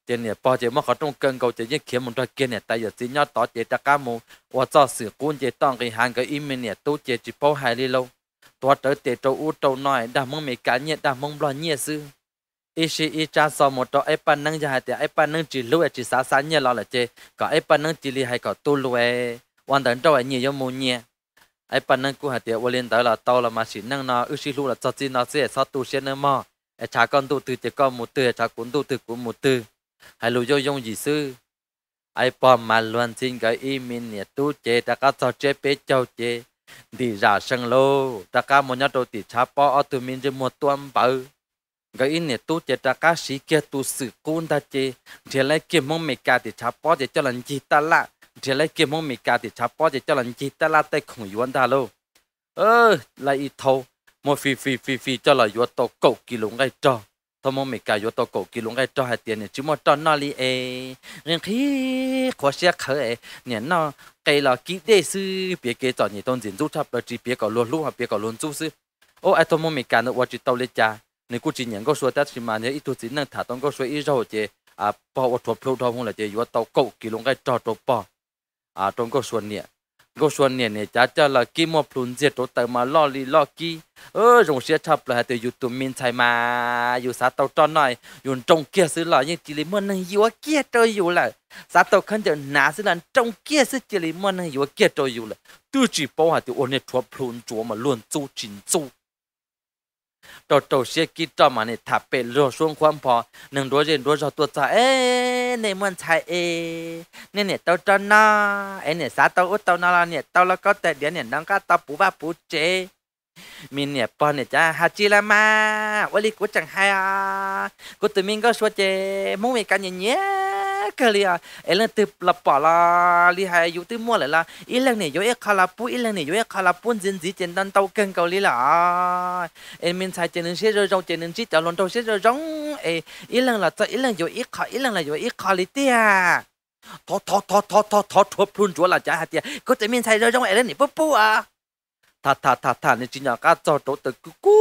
tiền nè bao giờ mà họ trong cân cầu chỉ những kiếm một đôi kia nè tại giờ chỉ nhau tỏ chỉ ta cá mù và cho sự cuốn chỉ tăng hàng cái im nè tu chỉ chỉ bao hai li lâu tua trở tiền trâu u trâu nói đã mong mấy cá nhẹ đã mong lo nhẹ ít sĩ ít cha so một trò ép ban nâng dài thì ép ban nâng chỉ lưu e, chỉ sáng sáng nhẹ lo là chê có ép ban nâng chỉ li hay có tu lưu e. hoàn toàn trâu e nhẹ giống mù nhẹ ai pan năng cú hạt tiệt vô liên tới là tàu là mà chỉ năng nó ước chỉ lũ là cho chi nó sẽ sát tu sẽ nữa mà ai cha con tu từ chỉ con một từ cha cuốn tu từ cuốn một từ hay lu yo yong gì sư ai bom mà luôn xin cái y min nè tu chế ta cá sao chế bé châu chế đi ra sân lô ta cá một nhát đầu thì cha bỏ ở tụi mình chỉ một tuần bự cái in nè tu chế ta cá sĩ kia tu sự côn ta chế thì lấy kiếm mong mày cả ti cha bỏ thì cho lần gì ta lạ thì lấy kiếm mong mày cả ti cha bỏ thì cho lần gì ta lạ tay không yuan ta lô ơ lại ít thâu phi phi phi phi cho là yuan tàu cầu kỳ ngay cho tôi muốn mình cài vô tôi cổ kỳ luôn cái cho hai tiền này chứ mà cho nó li ê e. nhưng khi khó xe khởi ê nó cái là kỹ đề sư biết cái chọn những tôn diễn giúp cho bởi chỉ biết có luôn lúc hoặc biết có luôn giúp sư ô ai tôi muốn mình cài nó qua chỉ tao lấy cha nên cũng chỉ nhận có số tết mà nhớ ít tuổi chỉ năng thả tông có số ít rồi chứ à bỏ vào chuột lâu đâu không là chứ vô tao cổ kỳ luôn cái e cho tôi bỏ à trong có số niệm go xuân nè nè cha cha là kim một plun diệt tổ tờ mà lo li lo ki ơ rồng xe chập là từ youtube min thay mà yêu sát tàu tròn này dùng trong kia xứ là nhưng chỉ lấy mơn này yêu kia trời yêu là sát tàu khăn chờ nã xứ là trong kia xứ chỉ lấy mơn này yêu kia trời yêu là tư chỉ bảo hạt từ ôn nè chúa plun chúa mà luôn chú chính chú ตัวโตเสกิจอมาเนี่ยถ้าเป็นรส่วนความพอหนึ่งร้อยเจ็ดร้อยสองตัวจ่าเอ้ในมืองไทยเอ้นเนี่ยตัวจอนาเอ้เนี่ยสาตัอุตตนาลเนี่ยตัวแล้วก็แต่เดี๋ยวเนี่ยน้องก็ตัวปูบ้าปูเจมีเนี่ยปอนเนี่ยจ้าฮัจิละมาวันนี้กูจังไหากุตัมิงก็สวัสดีมุ่งมีกันเงีย ka lia elang te la pa la li hai yu te mo la la ilang ne yo e khala pu ilang ne yo e khala pu jin ji chen dan tau keng kau li la en min sai chen she ro jong chen ji ta lon tau she ro jong e ilang la ta ilang yo e kha ilang la yo e kha li te a à. tho tho tho tho tho tho tho phun chua la cha ha tia ko te min sai ro jong elang ni pu pu a ta ta ta ta ni chỉ nhà cá cho tổ tự cứu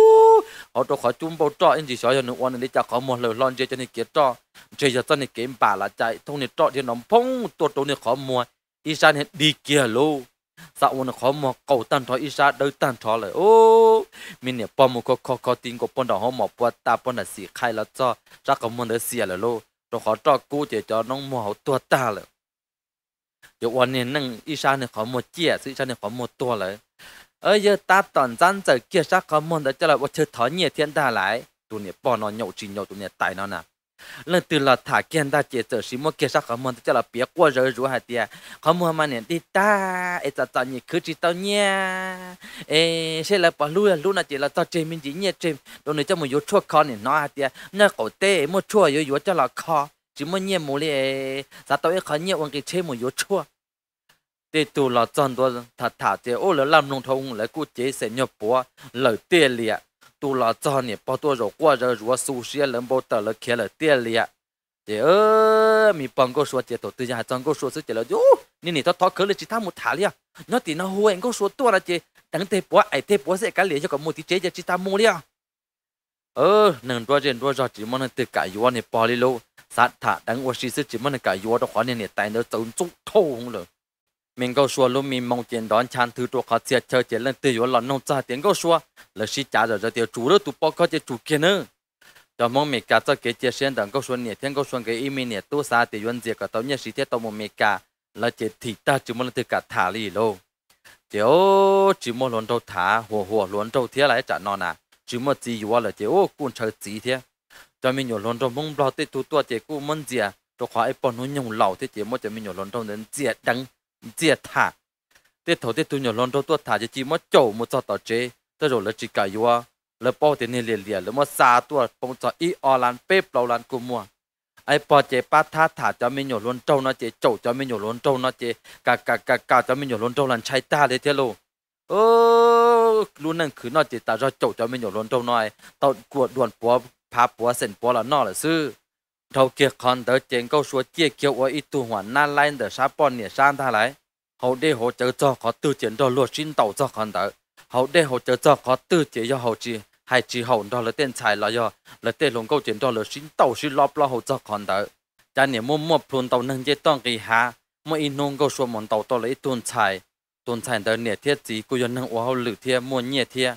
họ đâu khỏi chung bao cho anh chỉ sợ cho nên quan cho họ một lời lon chơi cho nên kiệt cho จะจะต้นนีเกมป่าละใจทงเนี่ยเจาะที่น้องพงตัวตัวนี่ขอมัวอีชาเนี่ยดีเกียรโลสาวนี่ขอมัวเก่าตันทออีชาเดือดตันทอเลย โอ้ มีเนี่ยปอมก็ขอคอติงก็ปนดอกหอมปวดตาปนดสีไข่แล้วจ้อรักกมันเดือเสียเลยโลตัวขอเจาะกู้เจียจอน้องมัวตัวตาเลย เดี๋ยววันนี้นั่งอีชาเนี่ยขอมัวเจียสิชาเนี่ยขอมัวตัวเลย เอ้ยตาตอนจันจะเกียรักกมันเดือจะเลยว่าเธอถอนเนี่ยเทียนตาไหลตัวเนี่ยปอนอนหยกจริงหยกตัวเนี่ยตายนอนน่ะ lần từ là thả kiên ta chết, trở xí mua kia sao không muốn cho là bia qua rồi rủ hạt tiền không muốn mà nè đi ta ấy ta ta nhỉ cứ chỉ tao nha ấy sẽ là bảo luôn luôn là chỉ là tao chơi mình chỉ nhẹ chơi đồ này cho mình vô chua khó nè nó hạt tiền nó cổ tê mua chua vô vô cho là khó chỉ mua nhẹ mua đi sao tao ấy khó nhẹ uống cái chơi mua vô chua thì tụ là chọn đồ thả thả thì ô là làm nông thôn lại cứ chế sẽ nhập búa lời tiền liền tu la cho nè bao tua rồi qua rồi rùa su xia lần bao tờ là kia là tiền liền thì ơ mi bằng cô số chỉ tổ tư nhà trong cô số số chỉ là chú nè nè tao thọ khứ là chỉ tham một thả liền nó thì nó hùa anh cô số tua là chỉ đằng thế búa ai thế búa sẽ cả liền cho cả một tí chế cho chỉ tham mua liền ơ nâng đua trên đua rồi chỉ mong từ cả yuan nè bao lì lô sát thả đằng qua xí xí chỉ mong cả yuan đó khó nè nè tại nó tốn chút thâu không được mình câu xua lúc mình mong tiền đón chan thứ chỗ khó chết chờ chết lên tiêu yếu lọt nông ra tiếng câu xua là sĩ trả rồi cho tiêu chủ đó tụ bao có chết chủ kia nữa cho mong mình cả cho cái chia sẻ đằng câu xua nhẹ thiên câu xua cái ý mình nhẹ tu xa tiêu yên diệt cả tàu nhẹ sĩ thế tàu một mình cả là chết thì ta chứ muốn là từ cả thả lì lô ô chứ muốn luôn đâu thả hồ hồ luôn đâu thế lại chả non à chứ muốn gì yếu là ô cuốn chờ gì thế cho mình nhiều luôn đâu mong lo tới tu tu tiêu cũng muốn gì à cho khỏi bọn nó nhung lẩu thế chỉ muốn cho mình nhiều luôn đâu nên diệt đắng จียถาเต่าเตตุวหลงตัวตัวถาจะจีมาโจมมั่วจอดเจแต่เราเลืกจีกายัว่าเรป้อเต็นเลียเลียเรามา่ซาตัวปงจออีออลันเป๊ปลราลันกูมัว ไอ้ปอเจป้าท่าถาจะไม่หยุดลนเจ้าน้าเจ โจจะไม่หยุดลนเจ้าน้าเจกากากากาจะไม่หยุดลนเจ้าลันใช้ตาเลยเท่าโอ้รู้นั่นคือน้าเจตาจะโจจะไม่หยุดลนเจ้าน้อยต่อกวดด่วนปัวพาปัวเส้นปัวละน้อละซื้อ đầu kia còn đỡ chuyện câu số chia kiểu ở ít tu hoàn na lai đỡ sa bọn nè san ta lại hậu đế hỗ trợ cho có tư chuyện đó luật xin tàu cho còn đỡ hậu đế hỗ trợ cho có tư chuyện cho hậu chi hai chỉ hậu đó là tiền tài là do là tiền lồng câu chuyện đó là xin tàu xin lọp lo hậu cho còn đỡ cha nè mua mua phun tàu nâng dây tông kỳ hà, mua in nông câu số món tàu to lấy tuần tài tuần tài đỡ nè thiết gì cô dân nâng ô hậu lử thiết mua nhẹ thiết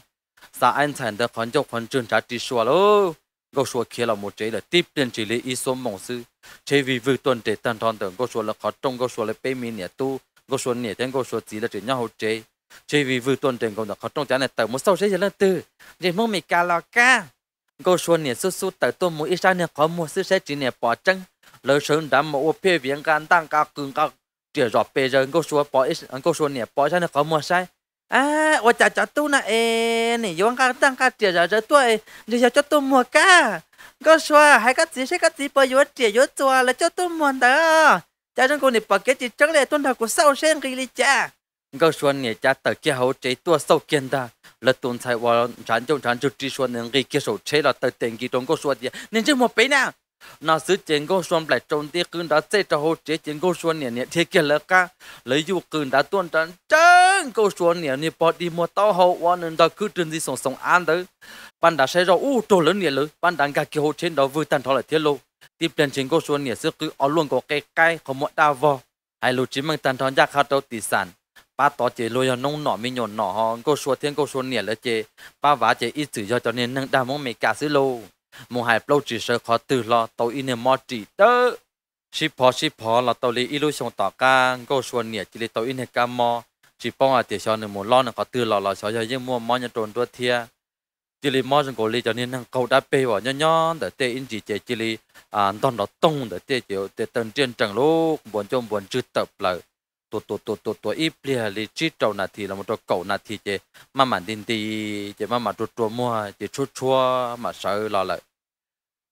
sa anh tài đỡ còn cho còn trường trả chỉ xua luôn go shua kia là một chế là tiếp trên chỉ lý ý số mong sư chế vì vừa tuần để tần thon tưởng go shua là khó trong go shua là bê mi nhẹ tu go shua nhẹ tên go shua chỉ là chỉ nhau hậu chế chế vì vừa tuần để công là khó trong trái này tờ một sau chế là từ để mong mình cả là ca go shua nhẹ su su tờ tu một ít sao nhẹ khó mua sư sẽ chỉ nhẹ bỏ chân lỡ sớm đám một ô phê viễn can tăng ca cường ca chỉ rõ bê giờ go shua bỏ ít go shua nhẹ bỏ ra nhẹ khó mua sai À, ủa chả cho tôi nè, ê, nè, dù anh tăng cả trẻ rồi rồi tôi, dù cho tôi mua cả. Có xóa, hai cái gì, hai cái gì bởi dù trẻ dù xóa là cho tôi mua đó. Chả chẳng cô nè bà kế chỉ chẳng lẽ tuân thật của sau sen kỳ lì cha. Có xóa nè, chả tờ kia hậu chế tôi sau kiên ta. Là tuần thầy vào trán trong trán chút trí xóa nè, kỳ kia sổ chế là tờ tiền kỳ trong có xóa gì. Nên chứ một bế nào na sư chiến gỗ xuân lại trôn tia cưng đã chết cho hồ chế chiến gỗ xuân nè nè thế kia lỡ ca lấy dù cưng đã tuôn trần chân gỗ xuân nè nè bỏ đi mua tao hậu qua nên đã cứ trừng gì sống sống an đó ban đã xây ra u trổ lớn nè lỡ ban đang cả kia hồ trên đó vừa tàn thọ lại thiết lô tiếp đến chiến gỗ xuân nè sư cứ ở luôn có cây cây không mọi đa vò hai lưu chỉ mang tàn thọ ra khát đâu tỷ sản ba tỏ chế lôi nông nọ mi nhổn nọ họ gỗ xuân thiên gỗ xuân nè lỡ chế ba vả chế ít sử cho cho nên nâng đa mong mày cả sư lô mong hai plau chỉ sợ khó từ lo tàu in mò chỉ tớ ship phó chỉ phó là tàu lì ilu xong tỏ ca go xuân nhẹ chỉ lì tàu in hệ ca mò chỉ bông à tiền cho nên một lo nó có từ lo lo cho cho nhưng mua mò nhà trộn đua thia chỉ lì mò cổ lì cho nên hàng đã bê vào nhon nhon để tê in chỉ chế chỉ lì à đòn đó tông để tê chịu tê tần trên chẳng lúc buồn trong buồn chữ tập lại tổ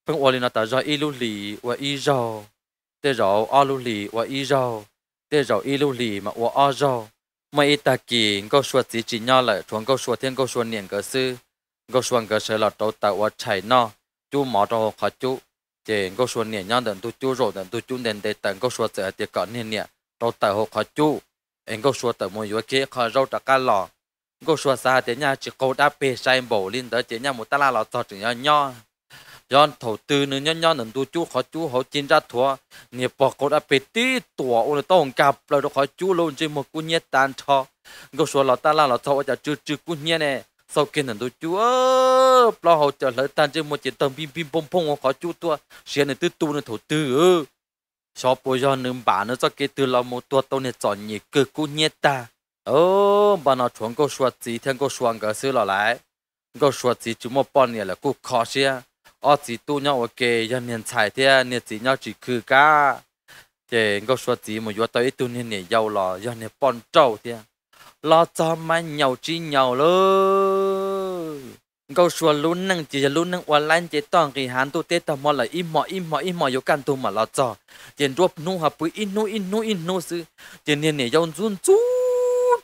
phong ô linh ta ra ilu lì và i rau tê rau alu lì và i rau tê rau ilu lì mà và a rau mà ít ta kỳ câu số chỉ chỉ nhau lại chuẩn câu số thiên câu số niệm cơ sư câu số cơ sở là tàu tạo và chạy nó chú mỏ trong khó chú chỉ câu số niệm nhau đừng tu chú rồi đừng tu chú đừng để tận câu số sẽ tiệt cận niệm niệm tàu tạo hồ khó chú em câu số tàu mua yếu kia khó rau ta cá lò câu số sa thế nhà chỉ câu đã bê sai bổ linh đó chỉ nhà một ta la lò cho chỉ nhau nhau yon thầu tư nữa nhân nhân nên tu chú khó chú họ chín ra thua nghiệp bỏ cột đã bị tí tua ôn tô ông gặp rồi đó khó chú luôn chỉ một cú nhét tan cho gấu số lọ ta la lọ thâu ở chữ chữ cú nhét nè sau khi nên tu chú ơ lo trợ trở lại tan chỉ một chỉ tầm bim bim bom bom khó chú tua xe này tư tu nên thầu tư ơ ừ. cho bây giờ nên bạn nó cho cái từ là một tua tao nên chọn nhị cơ cú nhét ta ô bà nó chuẩn gấu số gì thằng gấu số cái xưa lọ lại gấu số gì chú một bọn này là cú khó xe ở chỉ tu nhau ok dân miền trải thế nên chỉ nhau chỉ cứ cả thì có số chỉ mà vừa tới tu nên này giàu lò dân này bòn trâu thế lo cho mà nhau chỉ nhau lơ có số luôn năng chỉ là luôn năng online chỉ toàn cái hàng tu tết tao mà là im mò im mò im mò yêu căn tu mà lo cho tiền ruột nu hợp với in nu in nu in nu sự tiền nên này giàu run chú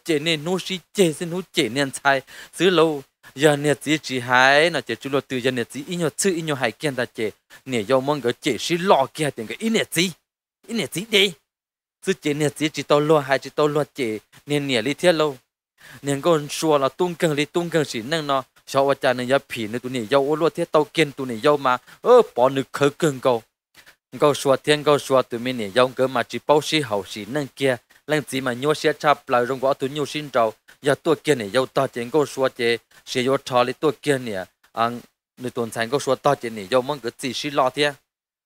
tiền nên nu chỉ chỉ xin nu chỉ nên trải xứ lâu giờ nhiệt gì chỉ hái nó chỉ chú lo từ giờ nhiệt gì ít nhiều chữ ít nhiều hài kiên ta chỉ nhiệt dầu mong cái chỉ xí lo kia tiền cái ít nhiệt gì ít nhiệt gì đi chứ chỉ nhiệt gì chỉ tao lo hay chỉ tao lo chỉ nhiệt nhiệt đi thiết lâu nhiệt con xua là tung cần đi tung cần xí năng nó sau vợ cha này giờ phì nữa tụi nhiệt dầu ô lo thiết tao kiên tụi nhiệt dầu mà ơ e, bỏ nước khơi cần câu câu xua thiên câu xua tụi mình nhiệt dầu cơ mà chỉ bao xí hậu xí năng kia lần gì mà nhua xe chạp lại rong gõ tụi nhiều xin trầu giờ tôi kia này dâu ta chỉ có số chế sẽ dâu thà thì tôi kia này anh nội tuần thành có số ta chỉ này dâu mong cái gì xí lo thế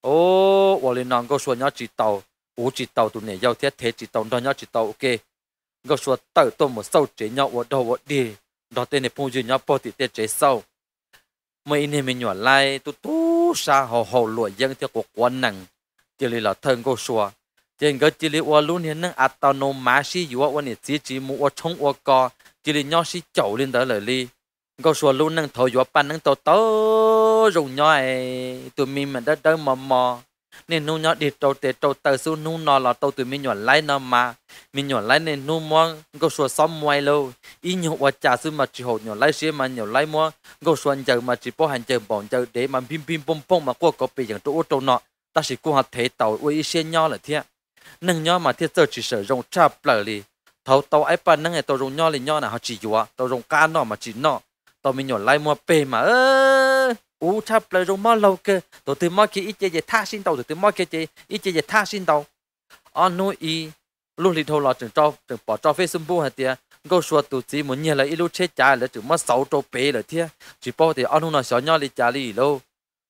ô và lên nàng có số nhớ chỉ tàu ô chỉ tàu tụi này dâu thế thế chỉ tàu đó nhớ chỉ tàu ok có số tàu tôi một sau chế nhau ở đâu ở đi đó tên này phong duy nhau bỏ thì tên chế sau mấy này mình nhỏ lại tu tu sa hồ hồ lụa dân theo cuộc quan năng chỉ là thân có số trên cái chỉ là ô luôn hiện năng autonomous gì vậy ô này chỉ chỉ mu ô chống ô co chỉ là nhau chỉ chậu lên đó lời li có số luôn năng thôi vậy pan năng to to dùng nhau ấy tụi mình mà đã đỡ mò mò nên nu nhau đi trâu tê trâu tờ su nu nó là tàu tụi mình nhọn lái nó mà mình nhọn lái nên nu mua có số xóm ngoài lâu ý nhậu ô trà su mà chỉ hột nhọn lái xe mà nhọn lái mua có số anh chờ mà chỉ bỏ hàng chờ bọn chờ để mà pim pim pom pom mà qua có bị chẳng trâu trâu nọ ta chỉ cố học thể tàu uy xe nhau là thiệt nâng nhau mà thiết tơ chỉ sử dụng chạp lại đi thấu tàu ấy bà nâng này tàu dùng nhau lên nhau nào họ chỉ dùa tàu dùng ca nọ mà chỉ nọ tàu mình nhỏ lại mua bê mà ơ u chạp lại dùng mò lâu cơ tàu từ mò kia ít chơi chơi tha xin tàu từ từ mò kia chơi ít chơi chơi tha xin tàu anh nói y lúc đi thâu là trường cho trường bỏ cho facebook hả tiệt câu số tụ chỉ muốn nhớ là ít lúc chết trả là trường mất sáu trâu bê là thiệt chỉ bảo thì anh nói nhỏ nhỏ đi trả đi lâu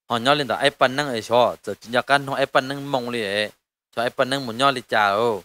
họ nhỏ lên đó ai pan năng ai cho giờ chỉ nhắc anh họ ai pan năng mong liền so ai panang munyol li chao